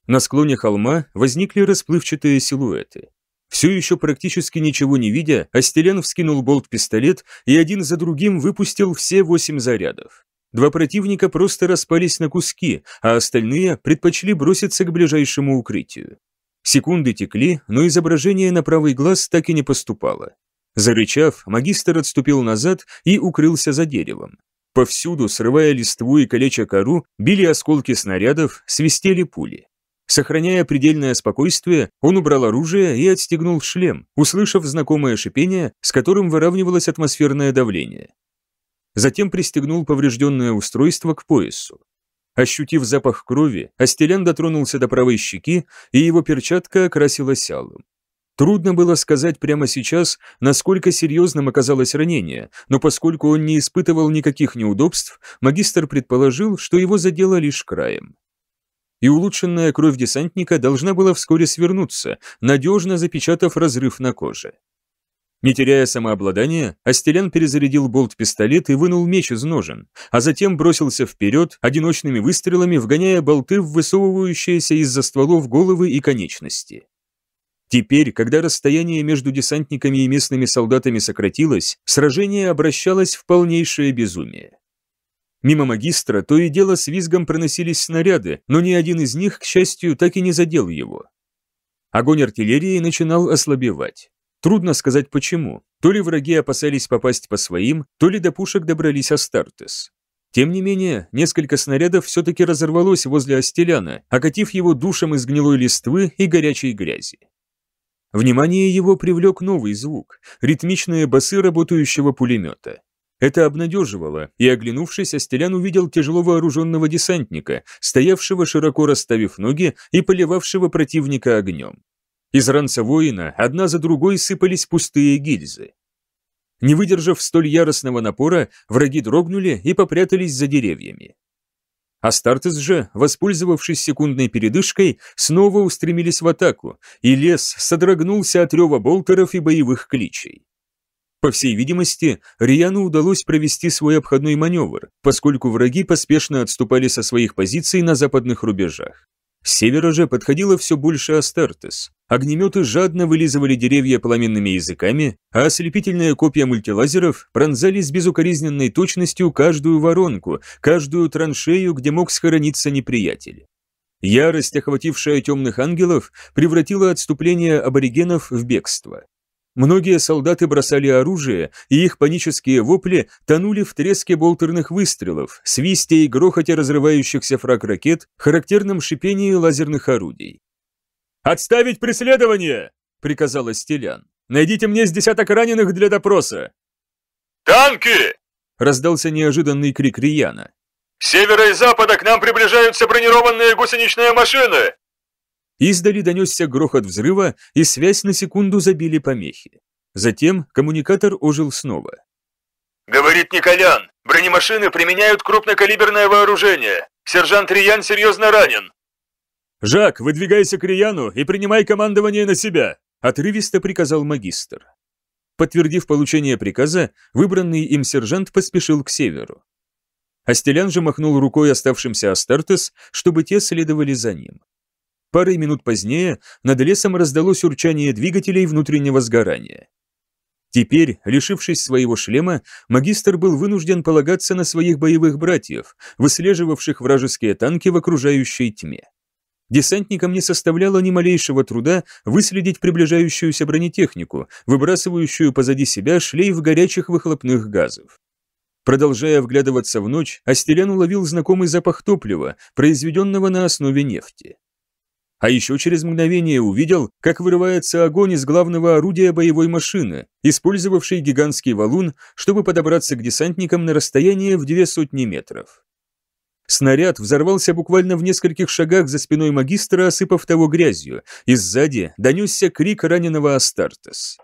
Speaker 1: На склоне холма возникли расплывчатые силуэты. Все еще практически ничего не видя, Астелян вскинул болт-пистолет и один за другим выпустил все восемь зарядов. Два противника просто распались на куски, а остальные предпочли броситься к ближайшему укрытию. Секунды текли, но изображение на правый глаз так и не поступало. Зарычав, магистр отступил назад и укрылся за деревом. Повсюду, срывая листву и колеча кору, били осколки снарядов, свистели пули. Сохраняя предельное спокойствие, он убрал оружие и отстегнул шлем, услышав знакомое шипение, с которым выравнивалось атмосферное давление. Затем пристегнул поврежденное устройство к поясу. Ощутив запах крови, Астелян дотронулся до правой щеки, и его перчатка окрасилась алым. Трудно было сказать прямо сейчас, насколько серьезным оказалось ранение, но поскольку он не испытывал никаких неудобств, магистр предположил, что его задело лишь краем и улучшенная кровь десантника должна была вскоре свернуться, надежно запечатав разрыв на коже. Не теряя самообладания, Астелян перезарядил болт-пистолет и вынул меч из ножен, а затем бросился вперед, одиночными выстрелами вгоняя болты в высовывающиеся из-за стволов головы и конечности. Теперь, когда расстояние между десантниками и местными солдатами сократилось, сражение обращалось в полнейшее безумие. Мимо магистра то и дело с визгом проносились снаряды, но ни один из них, к счастью, так и не задел его. Огонь артиллерии начинал ослабевать. Трудно сказать почему. То ли враги опасались попасть по своим, то ли до пушек добрались Астартес. Тем не менее, несколько снарядов все-таки разорвалось возле Астеляна, окатив его душем из гнилой листвы и горячей грязи. Внимание его привлек новый звук – ритмичные басы работающего пулемета. Это обнадеживало, и, оглянувшись, Астелян увидел тяжело вооруженного десантника, стоявшего широко расставив ноги и поливавшего противника огнем. Из ранца воина одна за другой сыпались пустые гильзы. Не выдержав столь яростного напора, враги дрогнули и попрятались за деревьями. Астартес же, воспользовавшись секундной передышкой, снова устремились в атаку, и лес содрогнулся от рева болтеров и боевых кличей. По всей видимости, Риану удалось провести свой обходной маневр, поскольку враги поспешно отступали со своих позиций на западных рубежах. С севера же подходило все больше Астартес. Огнеметы жадно вылизывали деревья пламенными языками, а ослепительная копья мультилазеров пронзали с безукоризненной точностью каждую воронку, каждую траншею, где мог схорониться неприятель. Ярость, охватившая темных ангелов, превратила отступление аборигенов в бегство. Многие солдаты бросали оружие, и их панические вопли тонули в треске болтерных выстрелов, свисте и грохоте разрывающихся фраг ракет, характерном шипении лазерных орудий. «Отставить преследование!» — приказала Стелян. «Найдите мне с десяток раненых для допроса!» «Танки!» — раздался неожиданный крик Рияна. «С севера и запада к нам приближаются бронированные гусеничные машины! Издали донесся грохот взрыва, и связь на секунду забили помехи. Затем коммуникатор ожил снова. «Говорит Николян, бронемашины применяют крупнокалиберное вооружение. Сержант Риян серьезно ранен». «Жак, выдвигайся к Рияну и принимай командование на себя», отрывисто приказал магистр. Подтвердив получение приказа, выбранный им сержант поспешил к северу. Астелян же махнул рукой оставшимся Астартес, чтобы те следовали за ним. Парой минут позднее над лесом раздалось урчание двигателей внутреннего сгорания. Теперь, лишившись своего шлема, магистр был вынужден полагаться на своих боевых братьев, выслеживавших вражеские танки в окружающей тьме. Десантникам не составляло ни малейшего труда выследить приближающуюся бронетехнику, выбрасывающую позади себя шлейф горячих выхлопных газов. Продолжая вглядываться в ночь, Астелян уловил знакомый запах топлива, произведенного на основе нефти а еще через мгновение увидел, как вырывается огонь из главного орудия боевой машины, использовавшей гигантский валун, чтобы подобраться к десантникам на расстояние в две сотни метров. Снаряд взорвался буквально в нескольких шагах за спиной магистра, осыпав того грязью, и сзади донесся крик раненого Астартес.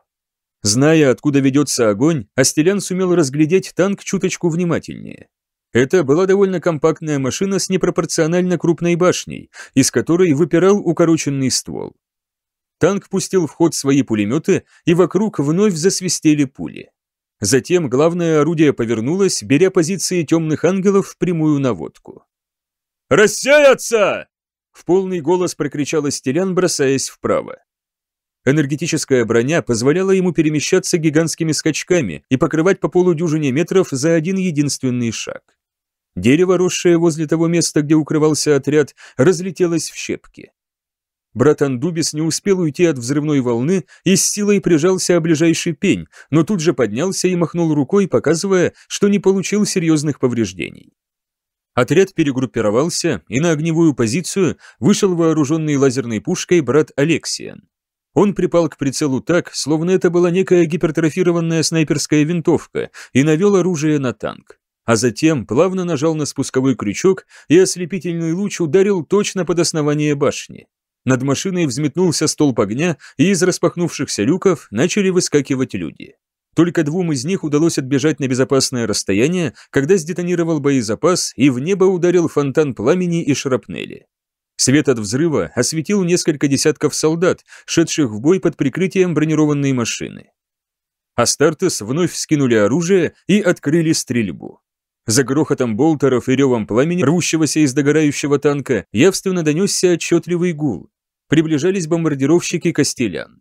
Speaker 1: Зная, откуда ведется огонь, Астелян сумел разглядеть танк чуточку внимательнее. Это была довольно компактная машина с непропорционально крупной башней, из которой выпирал укороченный ствол. Танк пустил в ход свои пулеметы, и вокруг вновь засвистели пули. Затем главное орудие повернулось, беря позиции темных ангелов в прямую наводку. «Рассеяться!» — в полный голос прокричал Стелян, бросаясь вправо. Энергетическая броня позволяла ему перемещаться гигантскими скачками и покрывать по полудюжине метров за один единственный шаг. Дерево, росшее возле того места, где укрывался отряд, разлетелось в щепки. Брат Андубис не успел уйти от взрывной волны и с силой прижался о ближайший пень, но тут же поднялся и махнул рукой, показывая, что не получил серьезных повреждений. Отряд перегруппировался, и на огневую позицию вышел вооруженный лазерной пушкой брат Алексиан. Он припал к прицелу так, словно это была некая гипертрофированная снайперская винтовка, и навел оружие на танк а затем плавно нажал на спусковой крючок, и ослепительный луч ударил точно под основание башни. Над машиной взметнулся столб огня, и из распахнувшихся люков начали выскакивать люди. Только двум из них удалось отбежать на безопасное расстояние, когда сдетонировал боезапас, и в небо ударил фонтан пламени и шрапнели. Свет от взрыва осветил несколько десятков солдат, шедших в бой под прикрытием бронированной машины. Астартес вновь скинули оружие и открыли стрельбу. За грохотом болтеров и ревом пламени, рвущегося из догорающего танка, явственно донесся отчетливый гул. Приближались бомбардировщики Костелян.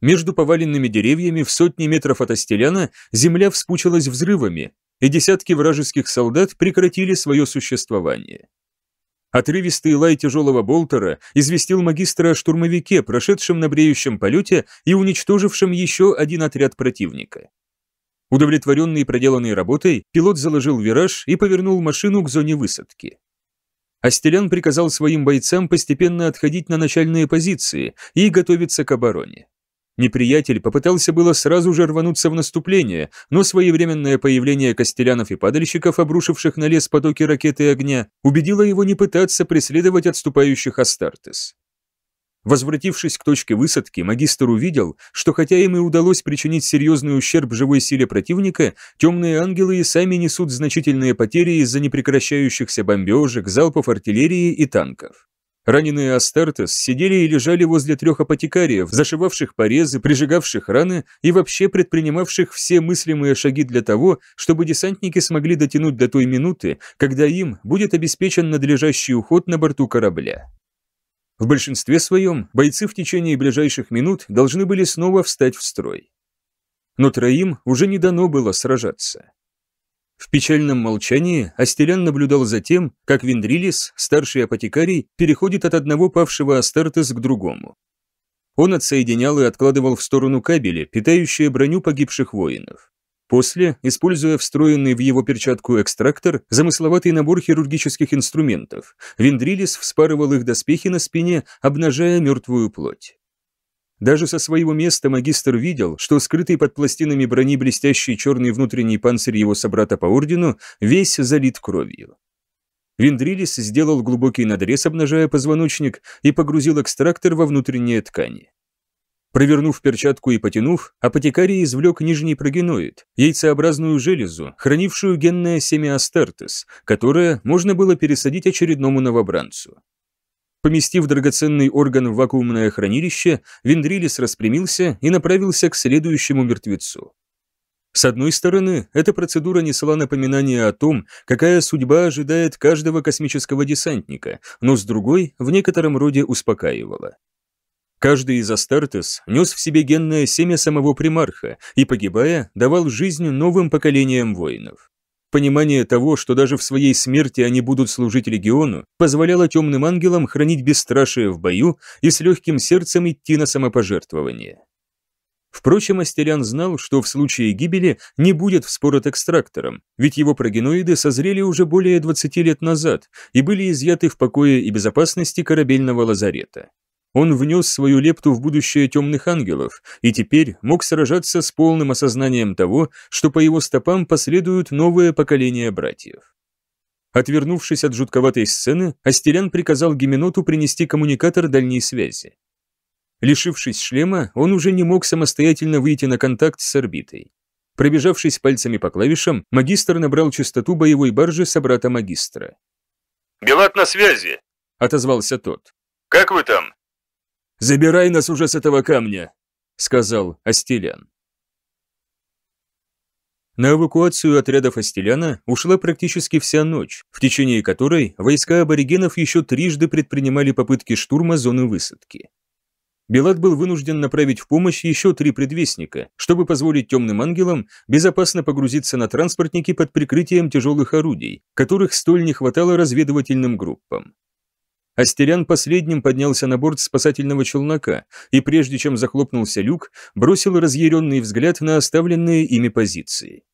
Speaker 1: Между поваленными деревьями в сотни метров от Остеляна земля вспучилась взрывами, и десятки вражеских солдат прекратили свое существование. Отрывистый лай тяжелого болтера известил магистра о штурмовике, прошедшем на бреющем полете и уничтожившем еще один отряд противника. Удовлетворенный проделанной работой, пилот заложил вираж и повернул машину к зоне высадки. Астелян приказал своим бойцам постепенно отходить на начальные позиции и готовиться к обороне. Неприятель попытался было сразу же рвануться в наступление, но своевременное появление костелянов и падальщиков, обрушивших на лес потоки ракеты и огня, убедило его не пытаться преследовать отступающих Астартес. Возвратившись к точке высадки, магистр увидел, что хотя им и удалось причинить серьезный ущерб живой силе противника, темные ангелы и сами несут значительные потери из-за непрекращающихся бомбежек, залпов артиллерии и танков. Раненые Астартес сидели и лежали возле трех апотекариев, зашивавших порезы, прижигавших раны и вообще предпринимавших все мыслимые шаги для того, чтобы десантники смогли дотянуть до той минуты, когда им будет обеспечен надлежащий уход на борту корабля. В большинстве своем бойцы в течение ближайших минут должны были снова встать в строй. Но троим уже не дано было сражаться. В печальном молчании Астелян наблюдал за тем, как Вендрилис, старший апотекарий, переходит от одного павшего Астартес к другому. Он отсоединял и откладывал в сторону кабели, питающие броню погибших воинов. После, используя встроенный в его перчатку экстрактор, замысловатый набор хирургических инструментов, Вендрилис вспарывал их доспехи на спине, обнажая мертвую плоть. Даже со своего места магистр видел, что скрытый под пластинами брони блестящий черный внутренний панцирь его собрата по ордену весь залит кровью. Вендрилис сделал глубокий надрез, обнажая позвоночник, и погрузил экстрактор во внутренние ткани. Провернув перчатку и потянув, апотекарий извлек нижний прогеноид, яйцеобразную железу, хранившую генное семя Астартес, которое можно было пересадить очередному новобранцу. Поместив драгоценный орган в вакуумное хранилище, Вендрилис распрямился и направился к следующему мертвецу. С одной стороны, эта процедура несла напоминание о том, какая судьба ожидает каждого космического десантника, но с другой, в некотором роде успокаивала. Каждый из Астартес нес в себе генное семя самого примарха и, погибая, давал жизнь новым поколениям воинов. Понимание того, что даже в своей смерти они будут служить легиону, позволяло темным ангелам хранить бесстрашие в бою и с легким сердцем идти на самопожертвование. Впрочем, Астерян знал, что в случае гибели не будет вспорот экстрактором, ведь его прогеноиды созрели уже более 20 лет назад и были изъяты в покое и безопасности корабельного лазарета. Он внес свою лепту в будущее темных ангелов и теперь мог сражаться с полным осознанием того, что по его стопам последуют новые поколения братьев. Отвернувшись от жутковатой сцены, Астерян приказал Гименоту принести коммуникатор дальней связи. Лишившись шлема, он уже не мог самостоятельно выйти на контакт с орбитой. Пробежавшись пальцами по клавишам, магистр набрал частоту боевой баржи собрата магистра. «Белат на связи!» – отозвался тот. «Как вы там? «Забирай нас уже с этого камня!» – сказал Астелян. На эвакуацию отрядов Астеляна ушла практически вся ночь, в течение которой войска аборигенов еще трижды предпринимали попытки штурма зоны высадки. Белат был вынужден направить в помощь еще три предвестника, чтобы позволить темным ангелам безопасно погрузиться на транспортники под прикрытием тяжелых орудий, которых столь не хватало разведывательным группам. Астерян последним поднялся на борт спасательного челнока и, прежде чем захлопнулся люк, бросил разъяренный взгляд на оставленные ими позиции.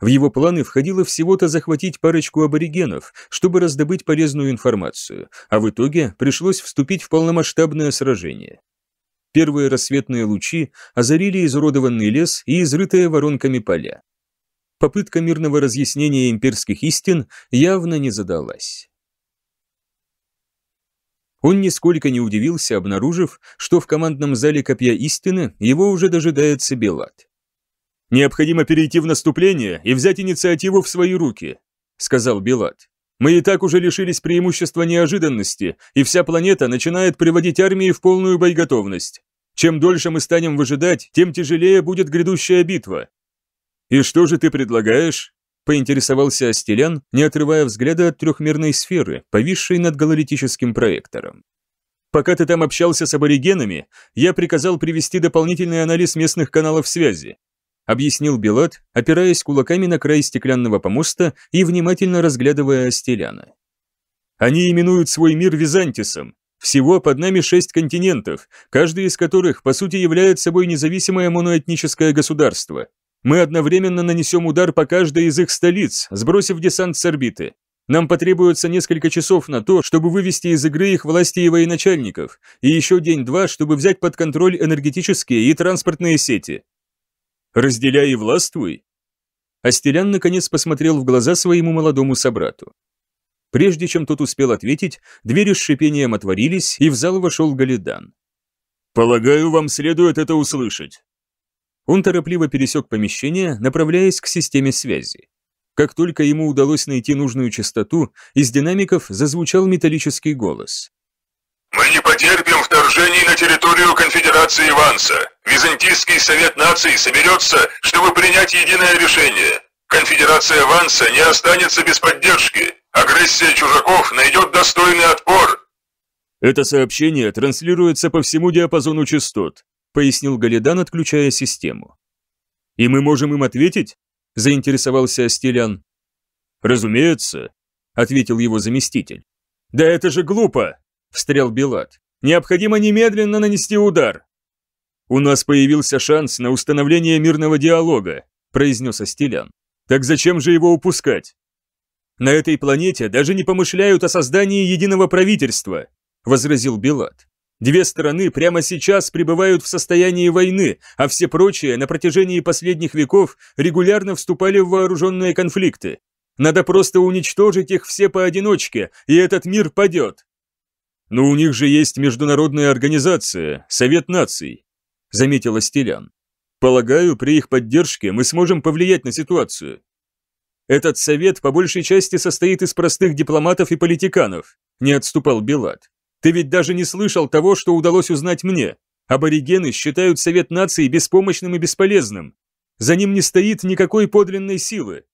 Speaker 1: В его планы входило всего-то захватить парочку аборигенов, чтобы раздобыть полезную информацию, а в итоге пришлось вступить в полномасштабное сражение. Первые рассветные лучи озарили изуродованный лес и изрытые воронками поля. Попытка мирного разъяснения имперских истин явно не задалась. Он нисколько не удивился, обнаружив, что в командном зале Копья Истины его уже дожидается Белат. «Необходимо перейти в наступление и взять инициативу в свои руки», — сказал Белат. «Мы и так уже лишились преимущества неожиданности, и вся планета начинает приводить армии в полную боеготовность. Чем дольше мы станем выжидать, тем тяжелее будет грядущая битва». «И что же ты предлагаешь?» поинтересовался Астелян, не отрывая взгляда от трехмерной сферы, повисшей над гололитическим проектором. «Пока ты там общался с аборигенами, я приказал привести дополнительный анализ местных каналов связи», объяснил Белат, опираясь кулаками на край стеклянного помоста и внимательно разглядывая Астеляна. «Они именуют свой мир Византисом. Всего под нами шесть континентов, каждый из которых, по сути, является собой независимое моноэтническое государство. Мы одновременно нанесем удар по каждой из их столиц, сбросив десант с орбиты. Нам потребуется несколько часов на то, чтобы вывести из игры их власти и военачальников, и еще день-два, чтобы взять под контроль энергетические и транспортные сети. Разделяй и властвуй. Астелян наконец посмотрел в глаза своему молодому собрату. Прежде чем тот успел ответить, двери с шипением отворились, и в зал вошел Галидан. «Полагаю, вам следует это услышать», он торопливо пересек помещение, направляясь к системе связи. Как только ему удалось найти нужную частоту, из динамиков зазвучал металлический голос. «Мы не потерпим вторжений на территорию конфедерации Иванса. Византийский совет наций соберется, чтобы принять единое решение. Конфедерация Иванса не останется без поддержки. Агрессия чужаков найдет достойный отпор. Это сообщение транслируется по всему диапазону частот. — пояснил Галедан, отключая систему. «И мы можем им ответить?» — заинтересовался Астелян. «Разумеется», — ответил его заместитель. «Да это же глупо!» — встрял Белат. «Необходимо немедленно нанести удар!» «У нас появился шанс на установление мирного диалога», — произнес Астелян. «Так зачем же его упускать?» «На этой планете даже не помышляют о создании единого правительства», — возразил Белат. Две стороны прямо сейчас пребывают в состоянии войны, а все прочие на протяжении последних веков регулярно вступали в вооруженные конфликты. Надо просто уничтожить их все поодиночке, и этот мир падет. Но у них же есть международная организация, Совет наций, заметила Стилян. Полагаю, при их поддержке мы сможем повлиять на ситуацию. Этот совет по большей части состоит из простых дипломатов и политиканов, не отступал Белат. Ты ведь даже не слышал того, что удалось узнать мне. Аборигены считают Совет наций беспомощным и бесполезным. За ним не стоит никакой подлинной силы.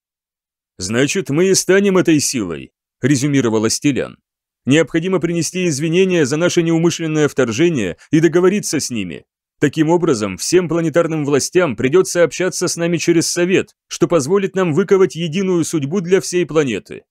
Speaker 1: Значит, мы и станем этой силой, резюмировала Стилян. Необходимо принести извинения за наше неумышленное вторжение и договориться с ними. Таким образом, всем планетарным властям придется общаться с нами через Совет, что позволит нам выковать единую судьбу для всей планеты.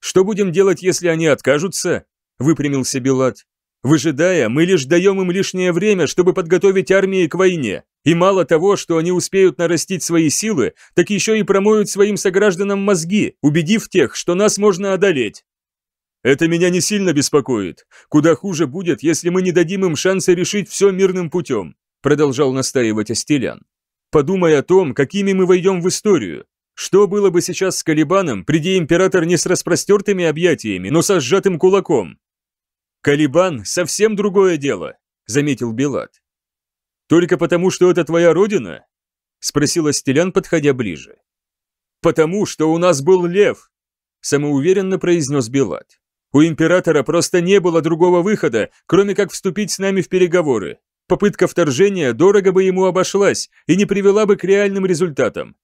Speaker 1: Что будем делать, если они откажутся? выпрямился Белат. Выжидая, мы лишь даем им лишнее время, чтобы подготовить армии к войне. И мало того, что они успеют нарастить свои силы, так еще и промоют своим согражданам мозги, убедив тех, что нас можно одолеть. Это меня не сильно беспокоит. Куда хуже будет, если мы не дадим им шанса решить все мирным путем», продолжал настаивать Астелян. «Подумай о том, какими мы войдем в историю. Что было бы сейчас с Калибаном, приди император не с распростертыми объятиями, но со сжатым кулаком? «Калибан – совсем другое дело», – заметил Белат. «Только потому, что это твоя родина?» – спросила Стелян, подходя ближе. «Потому, что у нас был лев», – самоуверенно произнес Белат. «У императора просто не было другого выхода, кроме как вступить с нами в переговоры. Попытка вторжения дорого бы ему обошлась и не привела бы к реальным результатам.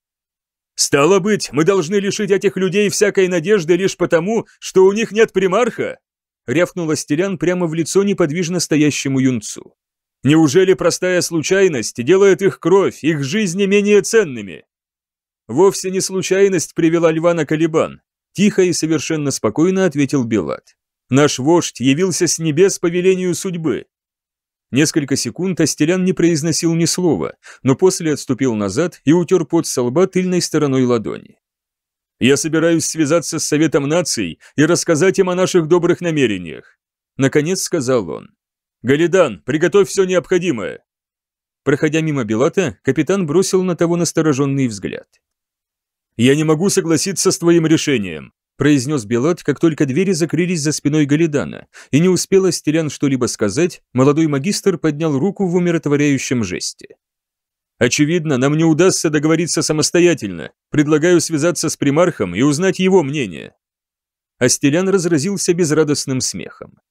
Speaker 1: «Стало быть, мы должны лишить этих людей всякой надежды лишь потому, что у них нет примарха?» рявкнула Стелян прямо в лицо неподвижно стоящему юнцу. «Неужели простая случайность делает их кровь, их жизни менее ценными?» «Вовсе не случайность привела льва на Калибан», – тихо и совершенно спокойно ответил Белат. «Наш вождь явился с небес по велению судьбы». Несколько секунд Астелян не произносил ни слова, но после отступил назад и утер пот со лба тыльной стороной ладони. Я собираюсь связаться с Советом наций и рассказать им о наших добрых намерениях. Наконец сказал он. «Галидан, приготовь все необходимое!» Проходя мимо Белата, капитан бросил на того настороженный взгляд. «Я не могу согласиться с твоим решением», произнес Белат, как только двери закрылись за спиной Галидана, и не успел Стелян что-либо сказать, молодой магистр поднял руку в умиротворяющем жесте. «Очевидно, нам не удастся договориться самостоятельно, Предлагаю связаться с примархом и узнать его мнение». Астелян разразился безрадостным смехом.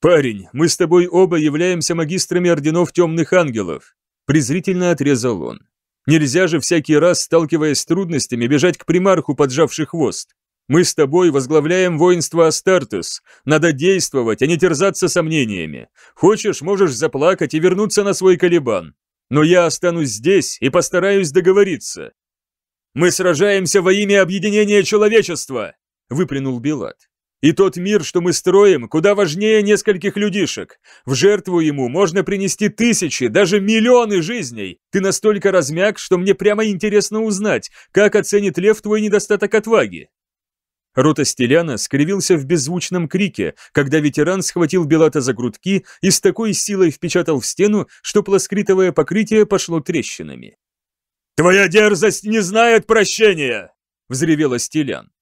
Speaker 1: «Парень, мы с тобой оба являемся магистрами орденов темных ангелов», презрительно отрезал он. «Нельзя же всякий раз, сталкиваясь с трудностями, бежать к примарху, поджавший хвост. Мы с тобой возглавляем воинство Астартес. Надо действовать, а не терзаться сомнениями. Хочешь, можешь заплакать и вернуться на свой колебан. Но я останусь здесь и постараюсь договориться. Мы сражаемся во имя объединения человечества!» — выплюнул Билат. «И тот мир, что мы строим, куда важнее нескольких людишек. В жертву ему можно принести тысячи, даже миллионы жизней. Ты настолько размяк, что мне прямо интересно узнать, как оценит лев твой недостаток отваги». Рота Стеляна скривился в беззвучном крике, когда ветеран схватил Белата за грудки и с такой силой впечатал в стену, что плоскритовое покрытие пошло трещинами. «Твоя дерзость не знает прощения!» — взревела Стилян.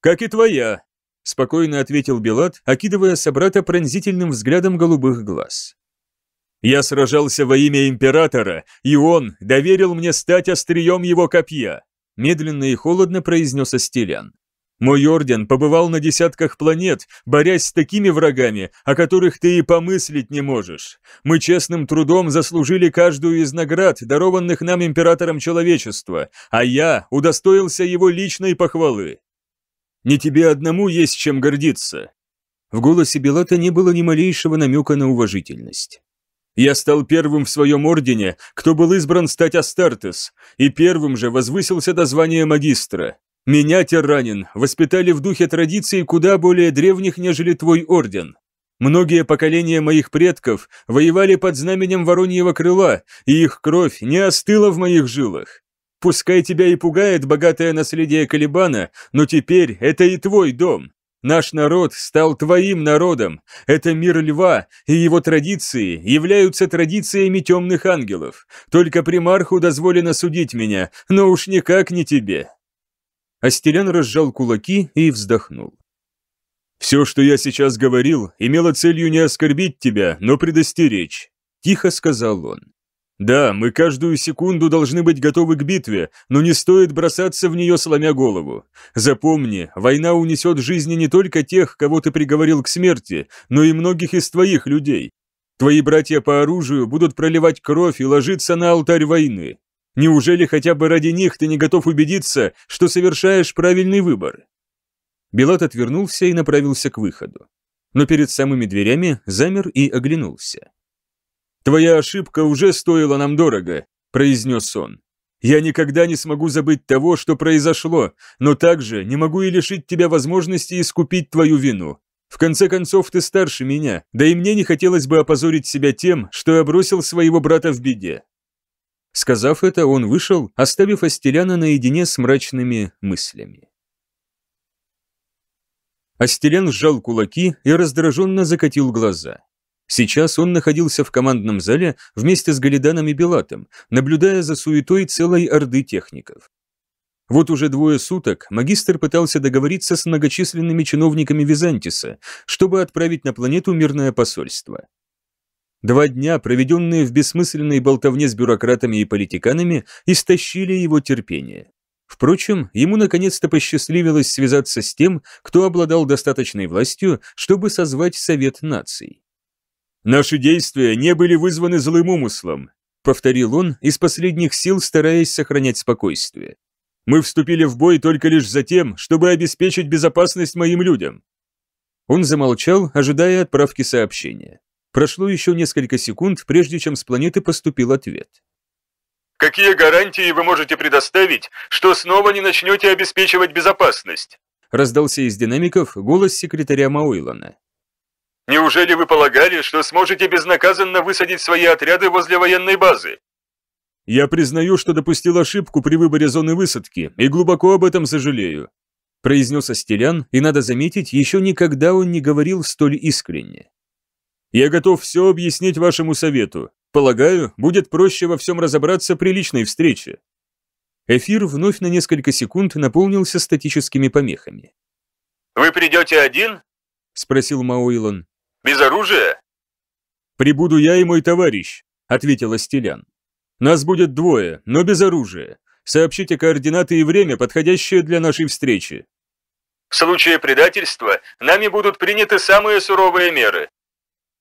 Speaker 1: «Как и твоя!» — спокойно ответил Белат, окидывая собрата пронзительным взглядом голубых глаз. «Я сражался во имя Императора, и он доверил мне стать острием его копья!» — медленно и холодно произнес Астелян. Мой орден побывал на десятках планет, борясь с такими врагами, о которых ты и помыслить не можешь. Мы честным трудом заслужили каждую из наград, дарованных нам императором человечества, а я удостоился его личной похвалы. Не тебе одному есть чем гордиться». В голосе Белата не было ни малейшего намека на уважительность. Я стал первым в своем ордене, кто был избран стать Астартес, и первым же возвысился до звания магистра. Меня, Терранин, воспитали в духе традиций куда более древних, нежели твой орден. Многие поколения моих предков воевали под знаменем Вороньего крыла, и их кровь не остыла в моих жилах. Пускай тебя и пугает богатое наследие Калибана, но теперь это и твой дом. Наш народ стал твоим народом. Это мир льва, и его традиции являются традициями темных ангелов. Только примарху дозволено судить меня, но уж никак не тебе. Астелян разжал кулаки и вздохнул. «Все, что я сейчас говорил, имело целью не оскорбить тебя, но предостеречь», — тихо сказал он. «Да, мы каждую секунду должны быть готовы к битве, но не стоит бросаться в нее, сломя голову. Запомни, война унесет жизни не только тех, кого ты приговорил к смерти, но и многих из твоих людей. Твои братья по оружию будут проливать кровь и ложиться на алтарь войны. Неужели хотя бы ради них ты не готов убедиться, что совершаешь правильный выбор?» Белат отвернулся и направился к выходу. Но перед самыми дверями замер и оглянулся. «Твоя ошибка уже стоила нам дорого», — произнес он. «Я никогда не смогу забыть того, что произошло, но также не могу и лишить тебя возможности искупить твою вину. В конце концов, ты старше меня, да и мне не хотелось бы опозорить себя тем, что я бросил своего брата в беде. Сказав это, он вышел, оставив Астеляна наедине с мрачными мыслями. Астелян сжал кулаки и раздраженно закатил глаза. Сейчас он находился в командном зале вместе с Галиданом и Белатом, наблюдая за суетой целой орды техников. Вот уже двое суток магистр пытался договориться с многочисленными чиновниками Византиса, чтобы отправить на планету мирное посольство. Два дня, проведенные в бессмысленной болтовне с бюрократами и политиканами, истощили его терпение. Впрочем, ему наконец-то посчастливилось связаться с тем, кто обладал достаточной властью, чтобы созвать Совет наций. «Наши действия не были вызваны злым умыслом», — повторил он, из последних сил стараясь сохранять спокойствие. «Мы вступили в бой только лишь за тем, чтобы обеспечить безопасность моим людям». Он замолчал, ожидая отправки сообщения. Прошло еще несколько секунд, прежде чем с планеты поступил ответ. «Какие гарантии вы можете предоставить, что снова не начнете обеспечивать безопасность?» раздался из динамиков голос секретаря Мауилана. «Неужели вы полагали, что сможете безнаказанно высадить свои отряды возле военной базы?» «Я признаю, что допустил ошибку при выборе зоны высадки и глубоко об этом сожалею», произнес Астелян, и, надо заметить, еще никогда он не говорил столь искренне. Я готов все объяснить вашему совету. Полагаю, будет проще во всем разобраться при личной встрече». Эфир вновь на несколько секунд наполнился статическими помехами. «Вы придете один?» — спросил Маойлон. «Без оружия?» «Прибуду я и мой товарищ», — ответил Астелян. «Нас будет двое, но без оружия. Сообщите координаты и время, подходящее для нашей встречи». «В случае предательства нами будут приняты самые суровые меры»,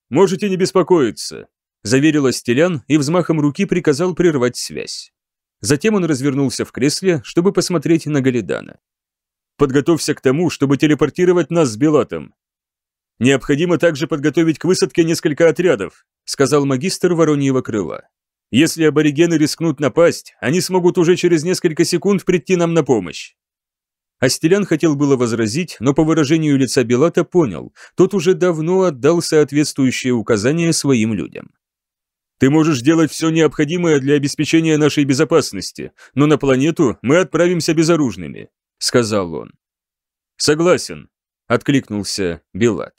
Speaker 1: «Можете не беспокоиться», – заверил Астелян и взмахом руки приказал прервать связь. Затем он развернулся в кресле, чтобы посмотреть на Галидана. «Подготовься к тому, чтобы телепортировать нас с Белатом. Необходимо также подготовить к высадке несколько отрядов», – сказал магистр Вороньего крыла. «Если аборигены рискнут напасть, они смогут уже через несколько секунд прийти нам на помощь. Астелян хотел было возразить, но по выражению лица Белата понял, тот уже давно отдал соответствующие указания своим людям. «Ты можешь делать все необходимое для обеспечения нашей безопасности, но на планету мы отправимся безоружными», — сказал он. «Согласен», — откликнулся Белат.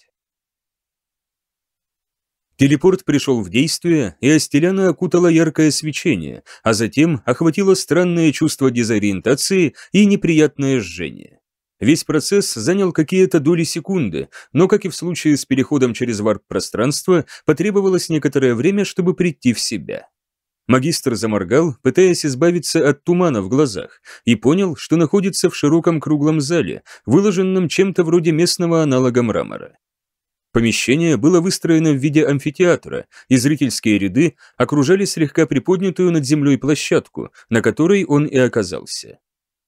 Speaker 1: Телепорт пришел в действие, и Астеляна окутала яркое свечение, а затем охватило странное чувство дезориентации и неприятное жжение. Весь процесс занял какие-то доли секунды, но, как и в случае с переходом через варп-пространство, потребовалось некоторое время, чтобы прийти в себя. Магистр заморгал, пытаясь избавиться от тумана в глазах, и понял, что находится в широком круглом зале, выложенном чем-то вроде местного аналога мрамора. Помещение было выстроено в виде амфитеатра, и зрительские ряды окружали слегка приподнятую над землей площадку, на которой он и оказался.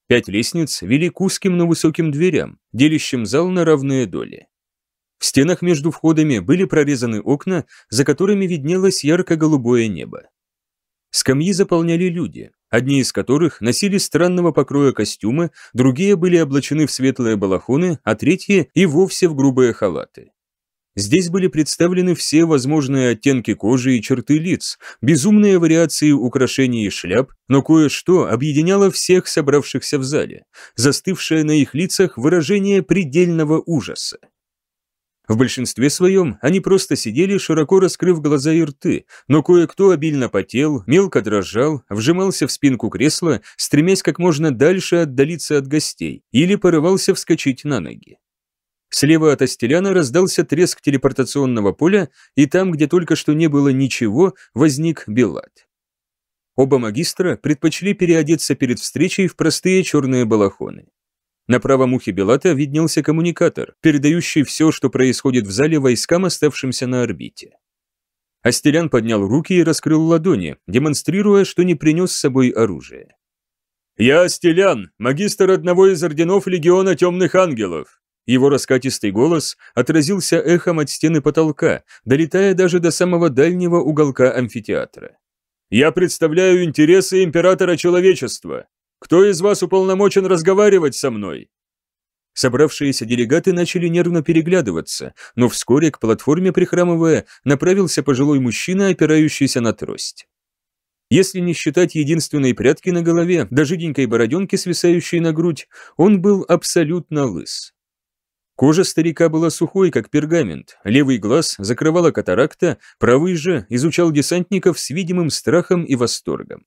Speaker 1: Пять лестниц вели к узким, но высоким дверям, делящим зал на равные доли. В стенах между входами были прорезаны окна, за которыми виднелось ярко-голубое небо. Скамьи заполняли люди, одни из которых носили странного покроя костюмы, другие были облачены в светлые балахоны, а третьи и вовсе в грубые халаты. Здесь были представлены все возможные оттенки кожи и черты лиц, безумные вариации украшений и шляп, но кое-что объединяло всех собравшихся в зале, застывшее на их лицах выражение предельного ужаса. В большинстве своем они просто сидели, широко раскрыв глаза и рты, но кое-кто обильно потел, мелко дрожал, вжимался в спинку кресла, стремясь как можно дальше отдалиться от гостей, или порывался вскочить на ноги. Слева от Астеляна раздался треск телепортационного поля, и там, где только что не было ничего, возник Беллад. Оба магистра предпочли переодеться перед встречей в простые черные балахоны. На правом ухе Белата виднелся коммуникатор, передающий все, что происходит в зале войскам, оставшимся на орбите. Астелян поднял руки и раскрыл ладони, демонстрируя, что не принес с собой оружие. «Я Астелян, магистр одного из орденов Легиона Темных Ангелов», его раскатистый голос отразился эхом от стены потолка, долетая даже до самого дальнего уголка амфитеатра. «Я представляю интересы императора человечества. Кто из вас уполномочен разговаривать со мной?» Собравшиеся делегаты начали нервно переглядываться, но вскоре к платформе, прихрамывая, направился пожилой мужчина, опирающийся на трость. Если не считать единственной прятки на голове, до жиденькой бороденки, свисающей на грудь, он был абсолютно лыс. Кожа старика была сухой, как пергамент, левый глаз закрывала катаракта, правый же изучал десантников с видимым страхом и восторгом.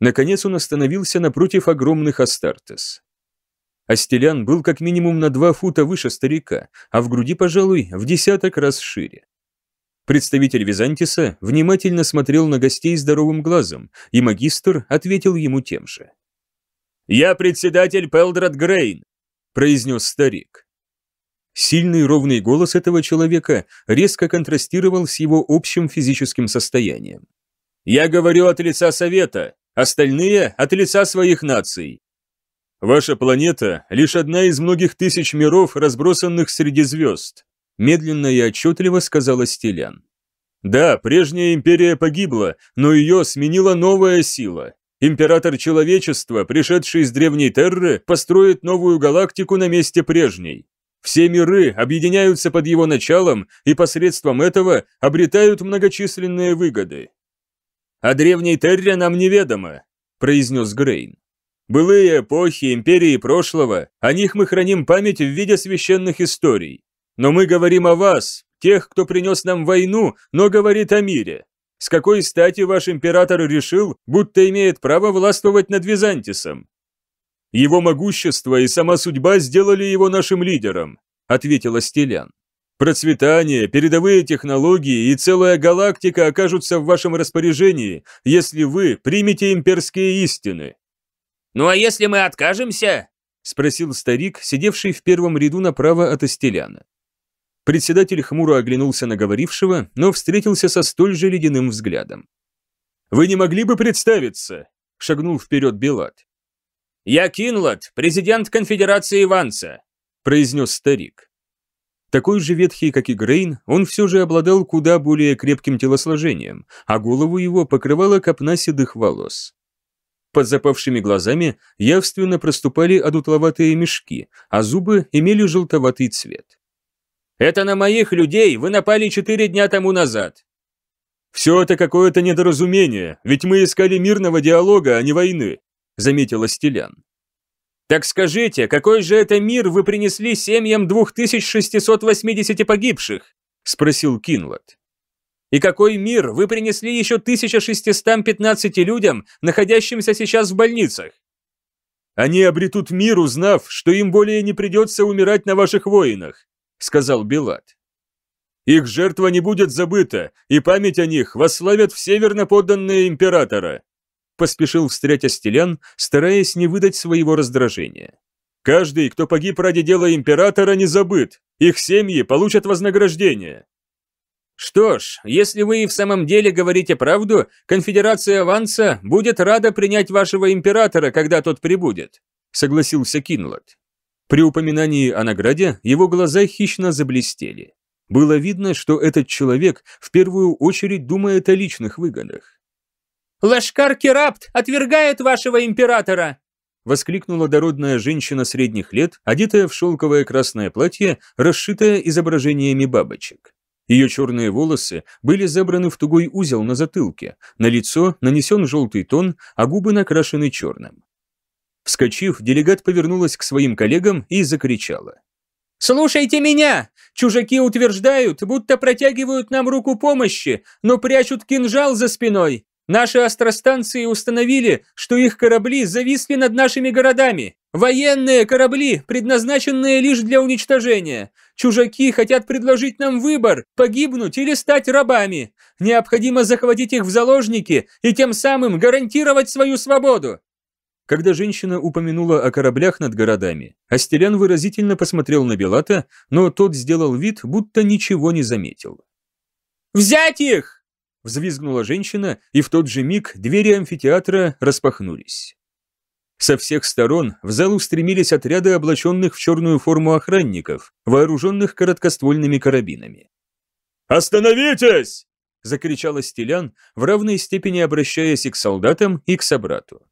Speaker 1: Наконец он остановился напротив огромных Астартес. Астелян был как минимум на два фута выше старика, а в груди, пожалуй, в десяток раз шире. Представитель Византиса внимательно смотрел на гостей здоровым глазом, и магистр ответил ему тем же. «Я председатель Пелдрат Грейн», — произнес старик. Сильный ровный голос этого человека резко контрастировал с его общим физическим состоянием. «Я говорю от лица Совета, остальные – от лица своих наций. Ваша планета – лишь одна из многих тысяч миров, разбросанных среди звезд», – медленно и отчетливо сказала Стилян. «Да, прежняя империя погибла, но ее сменила новая сила. Император человечества, пришедший из древней Терры, построит новую галактику на месте прежней. Все миры объединяются под его началом и посредством этого обретают многочисленные выгоды. «О «А древней Терре нам неведомо», – произнес Грейн. «Былые эпохи, империи прошлого, о них мы храним память в виде священных историй. Но мы говорим о вас, тех, кто принес нам войну, но говорит о мире. С какой стати ваш император решил, будто имеет право властвовать над Византисом? Его могущество и сама судьба сделали его нашим лидером», – ответила Стилян. «Процветание, передовые технологии и целая галактика окажутся в вашем распоряжении, если вы примете имперские истины». «Ну а если мы откажемся?» – спросил старик, сидевший в первом ряду направо от Остеляна. Председатель хмуро оглянулся на говорившего, но встретился со столь же ледяным взглядом. «Вы не могли бы представиться?» – шагнул вперед Белат. «Я Кинлот, президент конфедерации Иванца», – произнес старик. Такой же ветхий, как и Грейн, он все же обладал куда более крепким телосложением, а голову его покрывала копна седых волос. Под запавшими глазами явственно проступали одутловатые мешки, а зубы имели желтоватый цвет. «Это на моих людей вы напали четыре дня тому назад!» «Все это какое-то недоразумение, ведь мы искали мирного диалога, а не войны», – заметила Стелян. «Так скажите, какой же это мир вы принесли семьям 2680 погибших?» – спросил Кинлот. «И какой мир вы принесли еще 1615 людям, находящимся сейчас в больницах?» «Они обретут мир, узнав, что им более не придется умирать на ваших воинах», – сказал Белат. «Их жертва не будет забыта, и память о них восславят все верноподданные императора». Поспешил встрять Астелян, стараясь не выдать своего раздражения. «Каждый, кто погиб ради дела императора, не забыт. Их семьи получат вознаграждение». «Что ж, если вы и в самом деле говорите правду, конфедерация Аванса будет рада принять вашего императора, когда тот прибудет», — согласился Кинлот. При упоминании о награде его глаза хищно заблестели. Было видно, что этот человек в первую очередь думает о личных выгодах. Лашкар Керапт отвергает вашего императора!» Воскликнула дородная женщина средних лет, одетая в шелковое красное платье, расшитое изображениями бабочек. Ее черные волосы были забраны в тугой узел на затылке, на лицо нанесен желтый тон, а губы накрашены черным. Вскочив, делегат повернулась к своим коллегам и закричала. «Слушайте меня! Чужаки утверждают, будто протягивают нам руку помощи, но прячут кинжал за спиной. Наши астростанции установили, что их корабли зависли над нашими городами. Военные корабли, предназначенные лишь для уничтожения. Чужаки хотят предложить нам выбор – погибнуть или стать рабами. Необходимо захватить их в заложники и тем самым гарантировать свою свободу. Когда женщина упомянула о кораблях над городами, Астелян выразительно посмотрел на Белата, но тот сделал вид, будто ничего не заметил. «Взять их!» Взвизгнула женщина, и в тот же миг двери амфитеатра распахнулись. Со всех сторон в зал устремились отряды облаченных в черную форму охранников, вооруженных короткоствольными карабинами. «Остановитесь!» — закричала Стелян, в равной степени обращаясь и к солдатам, и к собрату.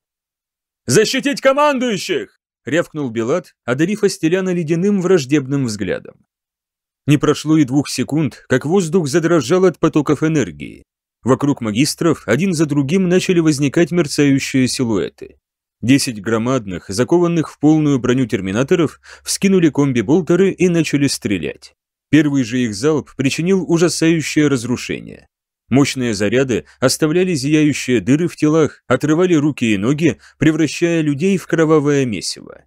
Speaker 1: «Защитить командующих!» — рявкнул Белат, одарив Астеляна ледяным враждебным взглядом. Не прошло и двух секунд, как воздух задрожал от потоков энергии. Вокруг магистров один за другим начали возникать мерцающие силуэты. Десять громадных, закованных в полную броню терминаторов, вскинули комби-болтеры и начали стрелять. Первый же их залп причинил ужасающее разрушение. Мощные заряды оставляли зияющие дыры в телах, отрывали руки и ноги, превращая людей в кровавое месиво.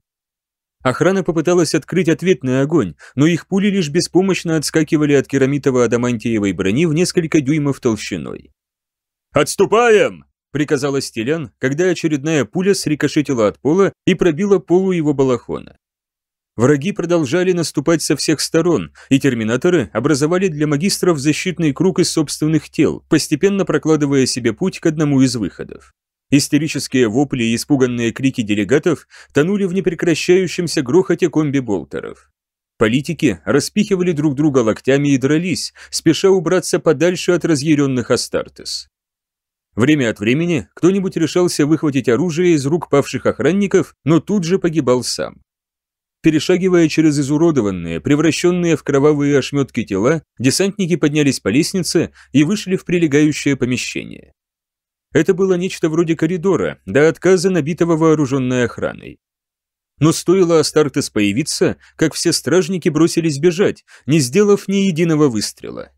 Speaker 1: Охрана попыталась открыть ответный огонь, но их пули лишь беспомощно отскакивали от керамитово-адамантиевой брони в несколько дюймов толщиной. «Отступаем!» – приказала Стелян, когда очередная пуля срикошетила от пола и пробила полу его балахона. Враги продолжали наступать со всех сторон, и терминаторы образовали для магистров защитный круг из собственных тел, постепенно прокладывая себе путь к одному из выходов. Истерические вопли и испуганные крики делегатов тонули в непрекращающемся грохоте комби-болтеров. Политики распихивали друг друга локтями и дрались, спеша убраться подальше от разъяренных Астартес. Время от времени кто-нибудь решался выхватить оружие из рук павших охранников, но тут же погибал сам. Перешагивая через изуродованные, превращенные в кровавые ошметки тела, десантники поднялись по лестнице и вышли в прилегающее помещение. Это было нечто вроде коридора, до отказа набитого вооруженной охраной. Но стоило Астартес появиться, как все стражники бросились бежать, не сделав ни единого выстрела.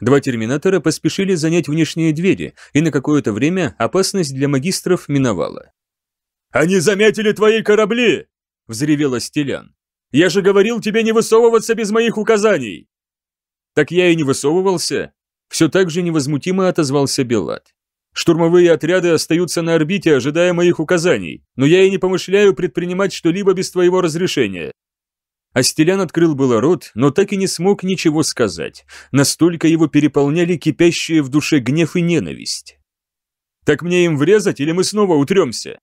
Speaker 1: Два терминатора поспешили занять внешние двери, и на какое-то время опасность для магистров миновала. «Они заметили твои корабли!» – взревел Стелян. «Я же говорил тебе не высовываться без моих указаний!» «Так я и не высовывался!» – все так же невозмутимо отозвался Белат. Штурмовые отряды остаются на орбите, ожидая моих указаний, но я и не помышляю предпринимать что-либо без твоего разрешения». Астелян открыл было рот, но так и не смог ничего сказать. Настолько его переполняли кипящие в душе гнев и ненависть. «Так мне им врезать, или мы снова утремся?»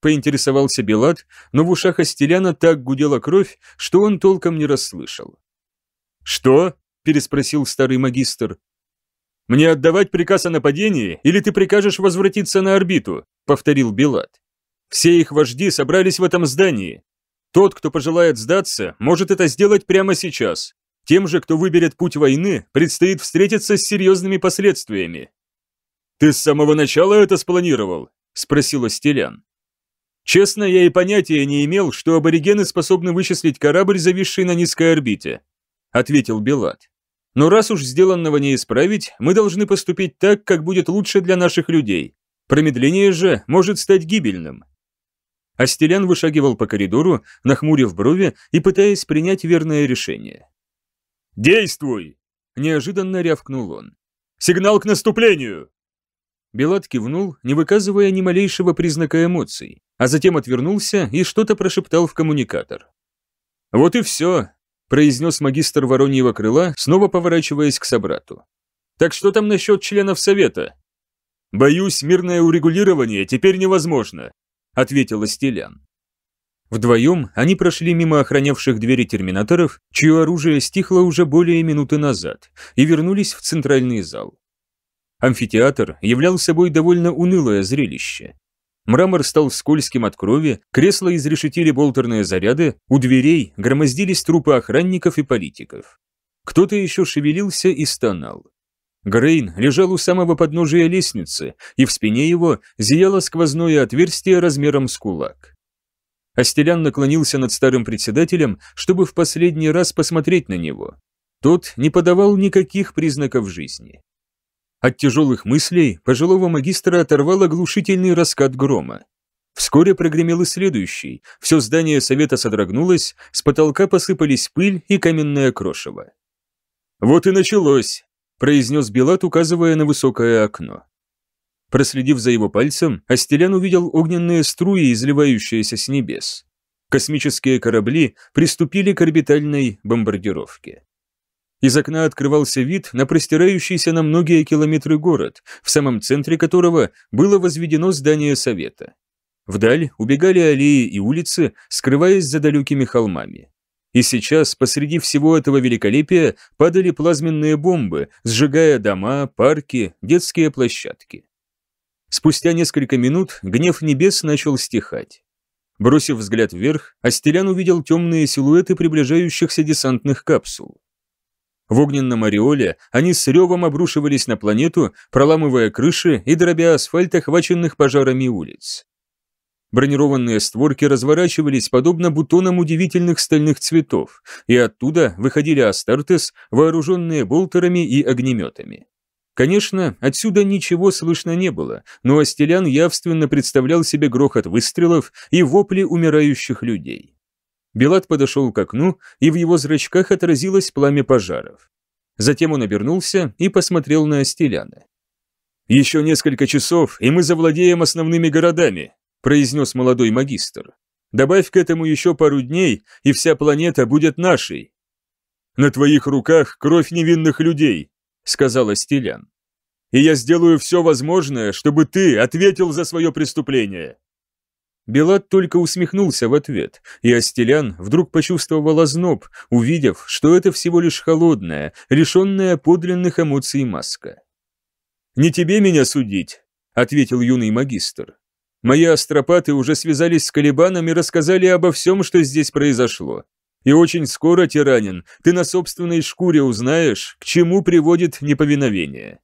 Speaker 1: Поинтересовался Белат, но в ушах Астеляна так гудела кровь, что он толком не расслышал. «Что?» – переспросил старый магистр. Мне отдавать приказ о нападении, или ты прикажешь возвратиться на орбиту?» — повторил Белат. «Все их вожди собрались в этом здании. Тот, кто пожелает сдаться, может это сделать прямо сейчас. Тем же, кто выберет путь войны, предстоит встретиться с серьезными последствиями». «Ты с самого начала это спланировал?» — спросил Остелян. Честно, я и понятия не имел, что аборигены способны вычислить корабль, зависший на низкой орбите», — ответил Белат. Но раз уж сделанного не исправить, мы должны поступить так, как будет лучше для наших людей. Промедление же может стать гибельным. Астелян вышагивал по коридору, нахмурив брови и пытаясь принять верное решение. «Действуй!» – неожиданно рявкнул он. «Сигнал к наступлению!» Белат кивнул, не выказывая ни малейшего признака эмоций, а затем отвернулся и что-то прошептал в коммуникатор. «Вот и все», произнес магистр Вороньего крыла, снова поворачиваясь к собрату. «Так что там насчет членов совета?» «Боюсь, мирное урегулирование теперь невозможно», — ответила Стелян. Вдвоем они прошли мимо охранявших двери терминаторов, чье оружие стихло уже более минуты назад, и вернулись в центральный зал. Амфитеатр являл собой довольно унылое зрелище. Мрамор стал скользким от крови, кресла изрешетили болтерные заряды, у дверей громоздились трупы охранников и политиков. Кто-то еще шевелился и стонал. Грейн лежал у самого подножия лестницы, и в спине его зияло сквозное отверстие размером с кулак. Астелян наклонился над старым председателем, чтобы в последний раз посмотреть на него. Тот не подавал никаких признаков жизни. От тяжелых мыслей пожилого магистра оторвал оглушительный раскат грома. Вскоре прогремел и следующий, все здание совета содрогнулось, с потолка посыпались пыль и каменное крошево. «Вот и началось», – произнес Билат, указывая на высокое окно. Проследив за его пальцем, Астелян увидел огненные струи, изливающиеся с небес. Космические корабли приступили к орбитальной бомбардировке. Из окна открывался вид на простирающийся на многие километры город, в самом центре которого было возведено здание совета. Вдаль убегали аллеи и улицы, скрываясь за далекими холмами. И сейчас посреди всего этого великолепия падали плазменные бомбы, сжигая дома, парки, детские площадки. Спустя несколько минут гнев небес начал стихать. Бросив взгляд вверх, Астелян увидел темные силуэты приближающихся десантных капсул. В огненном ореоле они с ревом обрушивались на планету, проламывая крыши и дробя асфальт охваченных пожарами улиц. Бронированные створки разворачивались подобно бутонам удивительных стальных цветов, и оттуда выходили Астартес, вооруженные болтерами и огнеметами. Конечно, отсюда ничего слышно не было, но Астелян явственно представлял себе грохот выстрелов и вопли умирающих людей. Белат подошел к окну, и в его зрачках отразилось пламя пожаров. Затем он обернулся и посмотрел на Астеляна. «Еще несколько часов, и мы завладеем основными городами», произнес молодой магистр. «Добавь к этому еще пару дней, и вся планета будет нашей». «На твоих руках кровь невинных людей», сказал Астелян. «И я сделаю все возможное, чтобы ты ответил за свое преступление». Белат только усмехнулся в ответ, и Астелян вдруг почувствовал озноб, увидев, что это всего лишь холодная, лишенная подлинных эмоций маска. «Не тебе меня судить», — ответил юный магистр. «Мои астропаты уже связались с Калибаном и рассказали обо всем, что здесь произошло. И очень скоро, тиранин, ты на собственной шкуре узнаешь, к чему приводит неповиновение».